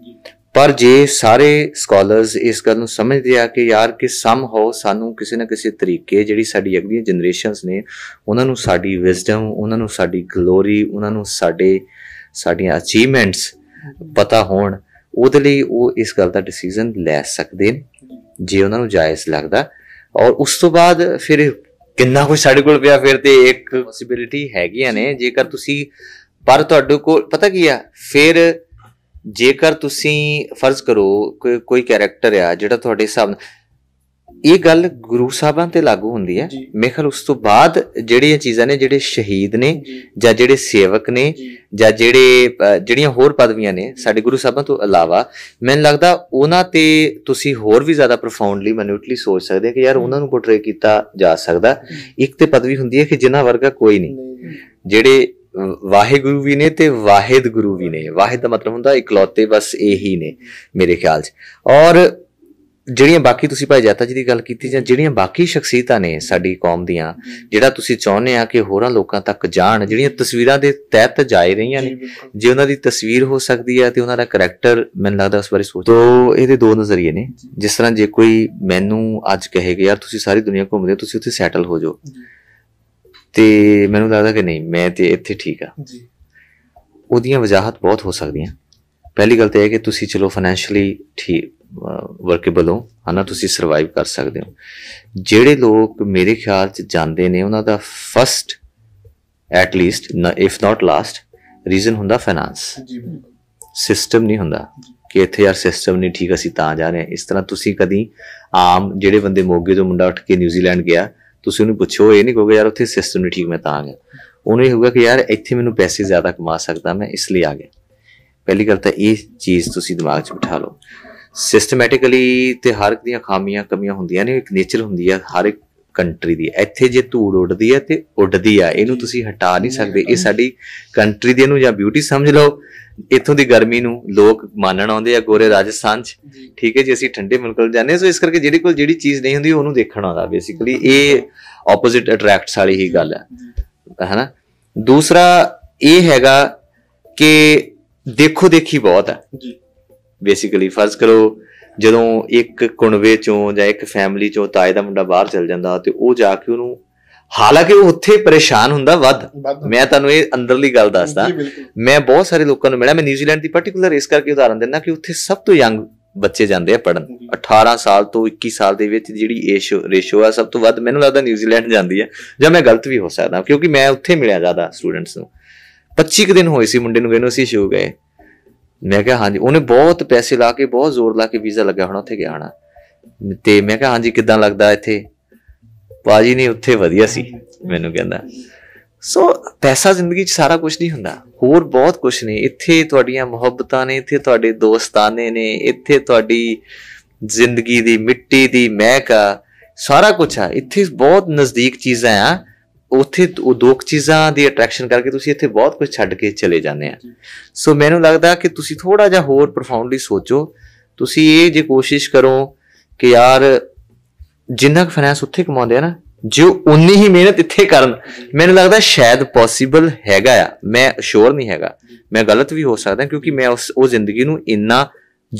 ਪਰ ਜੇ ਸਾਰੇ ਸਕਾਲਰਸ ਇਸ ਗੱਲ ਨੂੰ ਸਮਝਦੇ ਆ ਕਿ ਯਾਰ ਕਿ ਸਮ ਹੋ ਸਾਨੂੰ ਕਿਸੇ ਨਾ ਕਿਸੇ ਤਰੀਕੇ ਜਿਹੜੀ ਸਾਡੀ ਅਗਲੀਆਂ ਜਨਰੇਸ਼ਨਸ ਨੇ ਉਹਨਾਂ ਨੂੰ ਸਾਡੀ ਵਿਜ਼ਡਮ ਉਹਨਾਂ ਨੂੰ ਸਾਡੀ ਗਲੋਰੀ ਉਹਨਾਂ ਨੂੰ ਸਾਡੇ ਸਾਡੀਆਂ ਅਚੀਵਮੈਂਟਸ ਪਤਾ ਹੋਣ ਉਹਦੇ ਲਈ ਉਹ ਇਸ ਗੱਲ ਦਾ ਡਿਸੀਜਨ ਲੈ ਸਕਦੇ ਨੇ ਜੇ ਉਹਨਾਂ ਨੂੰ ਜਾਇਜ਼ ਲੱਗਦਾ ਔਰ ਉਸ ਤੋਂ ਬਾਅਦ ਫਿਰ ਕਿੰਨਾ ਕੁਝ ਸਾਡੇ ਕੋਲ ਪਿਆ ਫਿਰ ਤੇ ਇੱਕ ਪੋਸਿਬਿਲਿਟੀ ਹੈਗੀਆਂ ਨੇ ਜੇਕਰ ਤੁਸੀਂ ਪਰ ਤੁਹਾਡੇ ਕੋਲ ਪਤਾ ਕੀ ਆ ਫਿਰ ਜੇਕਰ ਤੁਸੀਂ ਫਰਜ਼ ਕਰੋ ਕੋਈ ਕੈਰੈਕਟਰ ਆ ਜਿਹੜਾ ਤੁਹਾਡੇ ਹਿਸਾਬ ਨਾਲ ਇਹ ਗੱਲ ਗੁਰੂ ਸਾਹਿਬਾਂ ਤੇ ਲਾਗੂ ਹੁੰਦੀ ਹੈ ਮੇਰੇ ਖਿਆਲ ਉਸ ਤੋਂ ਬਾਅਦ ਜਿਹੜੀਆਂ ਚੀਜ਼ਾਂ ਨੇ ਜਿਹੜੇ ਸ਼ਹੀਦ ਨੇ ਜਾਂ ਜਿਹੜੇ ਸੇਵਕ ਨੇ ਜਾਂ ਜਿਹੜੇ ਜਿਹੜੀਆਂ ਹੋਰ ਪਦਵੀਆਂ ਨੇ ਸਾਡੇ ਗੁਰੂ ਸਾਹਿਬਾਂ ਤੋਂ ਇਲਾਵਾ ਮੈਨੂੰ ਲੱਗਦਾ ਉਹਨਾਂ ਤੇ ਤੁਸੀਂ ਹੋਰ ਵੀ ਜ਼ਿਆਦਾ ਪ੍ਰੋਫਾਉਂਡਲੀ ਮਨੂਟਲੀ ਸੋਚ ਸਕਦੇ ਕਿ ਯਾਰ ਉਹਨਾਂ ਨੂੰ ਪੋਰਟਰੇ ਕੀਤਾ ਜਾ ਸਕਦਾ ਇੱਕ ਤੇ ਪਦਵੀ ਹੁੰਦੀ ਹੈ ਕਿ ਜਿਨ੍ਹਾਂ ਵਰਗਾ ਕੋਈ ਨਹੀਂ ਜਿਹੜੇ ਵਾਹਿਗੁਰੂ ਵੀ ਨੇ ਤੇ ਵਾਹਿਦ ਗੁਰੂ ਵੀ ਨੇ ਵਾਹਿਦ ਦਾ ਮਤਲਬ ਹੁੰਦਾ ਇਕਲੌਤੇ ਬਸ ਇਹੀ ਨੇ ਮੇਰੇ ਖਿਆਲ 'ਚ ਔਰ ਜਿਹੜੀਆਂ ਬਾਕੀ ਤੁਸੀਂ ਭਾਈ ਜਾਤਾ ਜੀ ਦੀ ਗੱਲ ਕੀਤੀ ਜਾਂ ਜਿਹੜੀਆਂ ਬਾਕੀ ਸ਼ਖਸੀਅਤਾਂ ਨੇ ਸਾਡੀ ਕੌਮ ਦੀਆਂ ਜਿਹੜਾ ਤੁਸੀਂ ਚਾਹੁੰਦੇ ਆ ਕਿ ਹੋਰਾਂ ਲੋਕਾਂ ਤੱਕ ਜਾਣ ਜਿਹੜੀਆਂ ਤਸਵੀਰਾਂ ਦੇ ਤਹਿਤ ਜਾਏ ਰਹੀਆਂ ਨੇ ਜੇ ਉਹਨਾਂ ਦੀ ਤਸਵੀਰ ਹੋ ਸਕਦੀ ਹੈ ਤੇ ਉਹਨਾਂ ਦਾ ਕੈਰੈਕਟਰ ਮੈਨੂੰ ਲੱਗਦਾ ਉਸ ਬਾਰੇ ਸੋਚ ਤੋ ਇਹਦੇ ਦੋ ਨਜ਼ਰੀਏ ਨੇ ਜਿਸ ਤਰ੍ਹਾਂ ਜੇ ਕੋਈ ਮੈਨੂੰ ਅੱਜ ਕਹੇਗਾ ਯਾਰ ਤੁਸੀਂ ਸਾਰੀ ਦੁਨੀਆ ਘੁੰਮਦੇ ਤੁਸੀਂ ਉੱਥੇ ਸੈਟਲ ਹੋ ਜਾਓ ਤੇ ਮੈਨੂੰ ਲੱਗਦਾ ਕਿ ਨਹੀਂ ਮੈਂ ਤੇ ਇੱਥੇ ਠੀਕ ਆ ਜੀ ਉਹਦੀਆਂ ਵਜਾਹਤ ਬਹੁਤ ਹੋ ਸਕਦੀਆਂ ਪਹਿਲੀ ਗੱਲ ਤੇ ਇਹ ਹੈ ਕਿ ਤੁਸੀਂ ਚਲੋ ਫਾਈਨੈਂਸ਼ੀਅਲੀ ਠੀਕ ਵਰਕੇਬਲ ਹੋ ਹਨਾ ਤੁਸੀਂ ਸਰਵਾਈਵ ਕਰ ਸਕਦੇ ਹੋ ਜਿਹੜੇ ਲੋਕ ਮੇਰੇ ਖਿਆਲ ਚ ਜਾਂਦੇ ਨੇ ਉਹਨਾਂ ਦਾ first at least if not last reason ਹੁੰਦਾ ਫਾਈਨਾਂਸ ਜੀ ਸਿਸਟਮ ਨਹੀਂ ਹੁੰਦਾ ਕਿ ਇੱਥੇ ਯਾਰ ਸਿਸਟਮ ਨਹੀਂ ਠੀਕ ਅਸੀਂ ਤਾਂ ਜਾ ਰਹੇ ਇਸ ਤਰ੍ਹਾਂ ਤੁਸੀਂ ਕਦੀ ਆਮ ਜਿਹੜੇ ਬੰਦੇ ਮੋਗੇ ਤੋਂ ਮੁੰਡਾ ਉੱਠ ਕੇ ਨਿਊਜ਼ੀਲੈਂਡ ਗਿਆ ਤੁਸੀਂ ਉਹਨੂੰ ਪੁੱਛੋ ਇਹ ਨਹੀਂ ਕਹੋਗੇ ਯਾਰ ਉੱਥੇ ਸਿਸਟਮ ਨਹੀਂ ਠੀਕ ਮੈਂ ਤਾਂ ਆ ਗਿਆ ਉਹਨੂੰ ਇਹ ਹੋਊਗਾ ਕਿ ਯਾਰ ਇੱਥੇ ਮੈਨੂੰ ਪੈਸੇ ਜ਼ਿਆਦਾ ਕਮਾ ਸਕਦਾ ਮੈਂ ਇਸ ਲਈ ਆ ਗਿਆ ਪਹਿਲੀ ਗੱਲ ਤਾਂ ਇਹ ਚੀਜ਼ ਤੁਸੀਂ ਦਿਮਾਗ 'ਚ ਬਿਠਾ ਲਓ ਸਿਸਟਮੈਟਿਕਲੀ ਤੇ ਹਰ ਇੱਕ ਦੀਆਂ ਖਾਮੀਆਂ ਕਮੀਆਂ ਹੁੰਦੀਆਂ ਨੇ ਇੱਕ ਨੇਚਰ ਹੁੰਦੀ ਆ ਹਰ ਇੱਕ ਕੰਟਰੀ ਦੀ ਇੱਥੇ ਜੇ ਧੂੜ ਉੱਡਦੀ ਆ ਤੇ ਉੱਡਦੀ ਆ ਇਹਨੂੰ ਤੁਸੀਂ ਹਟਾ ਨਹੀਂ ਸਕਦੇ ਇਹ ਸਾਡੀ ਕੰਟਰੀ ਦੀ ਇਹਨੂੰ ਜਾਂ ਬਿਊਟੀ ਸਮਝ ਲਓ ਇੱਥੋਂ ਦੀ ਗਰਮੀ ਨੂੰ ਲੋਕ ਮੰਨਣ ਆਉਂਦੇ ਆ ਗੋਰੇ ਰਾਜਸਥਾਨ 'ਚ ਠੀਕ ਹੈ ਜੀ ਅਸੀਂ ਠੰਡੇ ਮੁਲਕ ਲ ਜਾਂਦੇ ਸੋ ਇਸ ਕਰਕੇ ਜਿਹੜੀ ਕੋਲ ਜਿਹੜੀ ਚੀਜ਼ ਨਹੀਂ ਹੁੰਦੀ ਉਹਨੂੰ ਦੇਖਣ ਆਉਂਦਾ ਬੇਸਿਕਲੀ ਇਹ ਆਪੋਜ਼ਿਟ ਅਟਰੈਕਟਸ ਵਾਲੀ ਹੀ ਗੱਲ ਹੈ ਹੈਨਾ ਦੂਸਰਾ ਇਹ ਹੈਗਾ ਕਿ ਦੇਖੋ ਦੇਖੀ ਬਹੁਤ ਹੈ ਜੀ ਬੇਸਿਕਲੀ ਫਰਜ਼ ਕਰੋ ਜਦੋਂ ਇੱਕ ਕੁਣਵੇ ਚੋਂ ਜਾਂ ਇੱਕ ਫੈਮਿਲੀ ਚੋਂ ਤਾਏ ਦਾ ਮੁੰਡਾ ਬਾਹਰ ਚਲ ਜਾਂਦਾ ਤੇ ਉਹ ਜਾ ਕੇ ਉਹਨੂੰ ਹਾਲਾਂਕਿ ਉਹ ਉੱਥੇ ਪਰੇਸ਼ਾਨ ਹੁੰਦਾ ਵੱਧ ਮੈਂ ਤੁਹਾਨੂੰ ਇਹ ਅੰਦਰਲੀ ਗੱਲ ਦੱਸਦਾ ਮੈਂ ਬਹੁਤ ਸਾਰੇ ਲੋਕਾਂ ਨੂੰ ਮਿਲਿਆ ਮੈਂ ਨਿਊਜ਼ੀਲੈਂਡ ਦੀ ਪਾਰਟਿਕੂਲਰ ਇਸ ਕਰਕੇ ਉਦਾਹਰਨ ਦਿੰਦਾ ਕਿ ਉੱਥੇ ਸਭ ਤੋਂ ਯੰਗ ਬੱਚੇ ਜਾਂਦੇ ਆ ਪੜਨ 18 ਸਾਲ ਤੋਂ 21 ਸਾਲ ਦੇ ਵਿੱਚ ਜਿਹੜੀ ਏਸ਼ੋ ਰੇਸ਼ੋ ਆ ਸਭ ਤੋਂ ਵੱਧ ਮੈਨੂੰ ਲੱਗਦਾ ਨਿਊਜ਼ੀਲੈਂਡ ਜਾਂਦੀ ਆ ਜਾਂ ਮੈਂ ਗਲਤ ਵੀ ਹੋ ਸਕਦਾ ਕਿਉਂਕਿ ਮੈਂ ਉੱਥੇ ਮਿਲਿਆ ਜ਼ਿਆਦਾ ਸਟੂਡੈਂਟਸ ਨੂੰ 25 ਦਿਨ ਹੋਏ ਸੀ ਮੁੰਡੇ ਨੂੰ ਗਏ ਨੂੰ ਅਸੀਂ ਸ਼ੋ ਗਏ ਮੈਂ ਕਿਹਾ ਹਾਂਜੀ ਉਹਨੇ ਬਹੁਤ ਪੈਸੇ ਲਾ ਕੇ ਬਹੁਤ ਜ਼ੋਰ ਲਾ ਕੇ ਵੀਜ਼ਾ ਲੱਗਾ ਹੋਣਾ ਉੱਥੇ ਗਿਆ ਹਣਾ ਤੇ ਮੈਂ ਕਿਹਾ ਹਾਂਜੀ ਕਿਦਾਂ ਲੱਗਦਾ ਇੱਥੇ ਬਾਜੀ ਨੇ ਉੱਥੇ ਵਧੀਆ ਸੀ ਮੈਨੂੰ ਕਹਿੰਦਾ ਸੋ ਪੈਸਾ ਜ਼ਿੰਦਗੀ 'ਚ ਸਾਰਾ ਕੁਝ ਨਹੀਂ ਹੁੰਦਾ ਹੋਰ ਬਹੁਤ ਕੁਝ ਨੇ ਇੱਥੇ ਤੁਹਾਡੀਆਂ ਮੁਹੱਬਤਾਂ ਨੇ ਇੱਥੇ ਤੁਹਾਡੇ ਦੋਸਤਾਨੇ ਨੇ ਇੱਥੇ ਤੁਹਾਡੀ ਜ਼ਿੰਦਗੀ ਦੀ ਮਿੱਟੀ ਦੀ ਮਹਿਕ ਆ ਸਾਰਾ ਕੁਝ ਆ ਇੱਥੇ ਬਹੁਤ ਨਜ਼ਦੀਕ ਚੀਜ਼ਾਂ ਆ ਉੱਥੇ ਉਹ ਦੋ ਚੀਜ਼ਾਂ ਦੀ ਅਟਰੈਕਸ਼ਨ ਕਰਕੇ ਤੁਸੀਂ ਇੱਥੇ ਬਹੁਤ ਕੁਝ ਛੱਡ ਕੇ ਚਲੇ ਜਾਂਦੇ ਆ ਸੋ ਮੈਨੂੰ ਲੱਗਦਾ ਕਿ ਤੁਸੀਂ ਥੋੜਾ ਜਿਹਾ ਹੋਰ ਪ੍ਰੋਫਾਉਂਡਲੀ ਸੋਚੋ ਤੁਸੀਂ ਇਹ ਜੇ ਕੋਸ਼ਿਸ਼ ਕਰੋ ਕਿ ਯਾਰ ਜਿੰਨਾ ਕੁ ਫਾਈਨੈਂਸ ਉੱਥੇ ਕਮਾਉਂਦੇ ਆ ਨਾ ਜੋ ਉਨੀ ਹੀ ਮਿਹਨਤ ਇੱਥੇ ਕਰਨ ਮੈਨੂੰ ਲੱਗਦਾ ਸ਼ਾਇਦ ਪੋਸੀਬਲ ਹੈਗਾ ਆ ਮੈਂ ਸ਼ੋਰ ਨਹੀਂ ਹੈਗਾ ਮੈਂ ਗਲਤ ਵੀ ਹੋ ਸਕਦਾ ਕਿਉਂਕਿ ਮੈਂ ਉਸ ਉਹ ਜ਼ਿੰਦਗੀ ਨੂੰ ਇੰਨਾ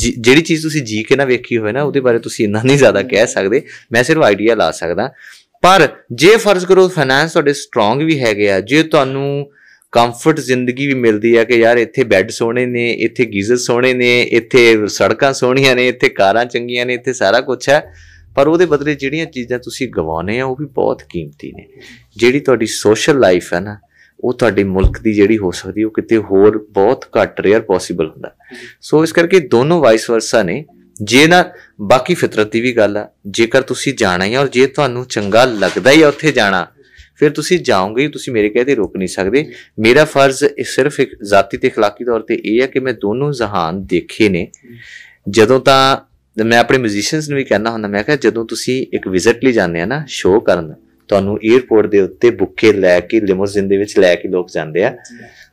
ਜਿਹੜੀ ਚੀਜ਼ ਤੁਸੀਂ ਜੀ ਕੇ ਨਾ ਵੇਖੀ ਹੋਵੇ ਨਾ ਉਹਦੇ ਬਾਰੇ ਤੁਸੀਂ ਇੰਨਾ ਨਹੀਂ ਜ਼ਿਆਦਾ ਕਹਿ ਸਕਦੇ ਮੈਂ ਸਿਰਫ ਆਈਡੀਆ ਲਾ ਸਕਦਾ ਪਰ ਜੇ ਫਰਜ਼ ਕਰੋ ਫਾਈਨੈਂਸ ਤੁਹਾਡੇ ਸਟਰੋਂਗ ਵੀ ਹੈਗੇ ਆ ਜੇ ਤੁਹਾਨੂੰ ਕੰਫਰਟ ਜ਼ਿੰਦਗੀ ਵੀ ਮਿਲਦੀ ਆ ਕਿ ਯਾਰ ਇੱਥੇ ਬੈੱਡ ਸੋਹਣੇ ਨੇ ਇੱਥੇ ਗੀਜ਼ਰ ਸੋਹਣੇ ਨੇ ਇੱਥੇ ਸੜਕਾਂ ਸੋਹਣੀਆਂ ਨੇ ਇੱਥੇ ਕਾਰਾਂ ਚੰਗੀਆਂ ਨੇ ਇੱਥੇ ਸਾਰਾ ਕੁਝ ਹੈ ਪਰ ਉਹਦੇ ਬਦਲੇ ਜਿਹੜੀਆਂ ਚੀਜ਼ਾਂ ਤੁਸੀਂ ਗਵਾਉਨੇ ਆ ਉਹ ਵੀ ਬਹੁਤ ਕੀਮਤੀ ਨੇ ਜਿਹੜੀ ਤੁਹਾਡੀ ਸੋਸ਼ਲ ਲਾਈਫ ਹੈ ਨਾ ਉਹ ਤੁਹਾਡੇ ਮੁਲਕ ਦੀ ਜਿਹੜੀ ਹੋ ਸਕਦੀ ਉਹ ਕਿਤੇ ਹੋਰ ਬਹੁਤ ਘੱਟ ਰੇਅਰ ਪੋਸੀਬਲ ਹੁੰਦਾ ਸੋ ਇਸ ਕਰਕੇ ਦੋਨੋਂ ਵਾਈਸ ਵਰਸਾ ਨੇ ਜੇ ਨਾ ਬਾਕੀ ਫਿਤਰਤ ਦੀ ਵੀ ਗੱਲ ਆ ਜੇਕਰ ਤੁਸੀਂ ਜਾਣਾ ਹੈ ਔਰ ਜੇ ਤੁਹਾਨੂੰ ਚੰਗਾ ਲੱਗਦਾ ਹੈ ਉੱਥੇ ਜਾਣਾ ਫਿਰ ਤੁਸੀਂ ਜਾਓਗੇ ਤੁਸੀਂ ਮੇਰੇ ਕਹਦੇ ਰੋਕ ਨਹੀਂ ਸਕਦੇ ਮੇਰਾ ਫਰਜ਼ ਸਿਰਫ ਇੱਕ ਜ਼ਾਤੀ ਤੇ اخلاقی ਤੌਰ ਤੇ ਇਹ ਹੈ ਕਿ ਮੈਂ ਦੋਨੋਂ ਜਹਾਨ ਦੇਖੇ ਨੇ ਜਦੋਂ ਤਾਂ ਮੈਂ ਆਪਣੇ ਮਿਊਜ਼ੀਸ਼ੀਅਨਸ ਨੂੰ ਵੀ ਕਹਿਣਾ ਹੁੰਦਾ ਮੈਂ ਕਿਹਾ ਜਦੋਂ ਤੁਸੀਂ ਇੱਕ ਵਿਜ਼ਿਟ ਲਈ ਜਾਂਦੇ ਆ ਨਾ ਸ਼ੋਅ ਕਰਨ ਤੁਹਾਨੂੰ 에어ਪੋਰਟ ਦੇ ਉੱਤੇ ਬੁੱਕੇ ਲੈ ਕੇ ਲਿਮੋਜ਼ਿਨ ਦੇ ਵਿੱਚ ਲੈ ਕੇ ਲੋਕ ਜਾਂਦੇ ਆ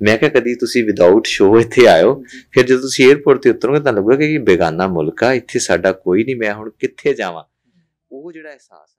ਮੈਂ ਕਿਹਾ ਕਦੀ ਤੁਸੀਂ ਵਿਦਆਊਟ ਸ਼ੋ ਇੱਥੇ ਆਇਓ ਫਿਰ ਜਦੋਂ ਤੁਸੀਂ 에어ਪੋਰਟ ਤੇ ਉਤਰੋਗੇ ਤਾਂ ਲੱਗੂਗਾ ਕਿ ਇਹ ਬੇਗਾਨਾ ਮੁਲਕ ਆ ਇੱਥੇ ਸਾਡਾ ਕੋਈ ਨਹੀਂ ਮੈਂ ਹੁਣ ਕਿੱਥੇ ਜਾਵਾਂ ਉਹ ਜਿਹੜਾ ਅਹਿਸਾਸ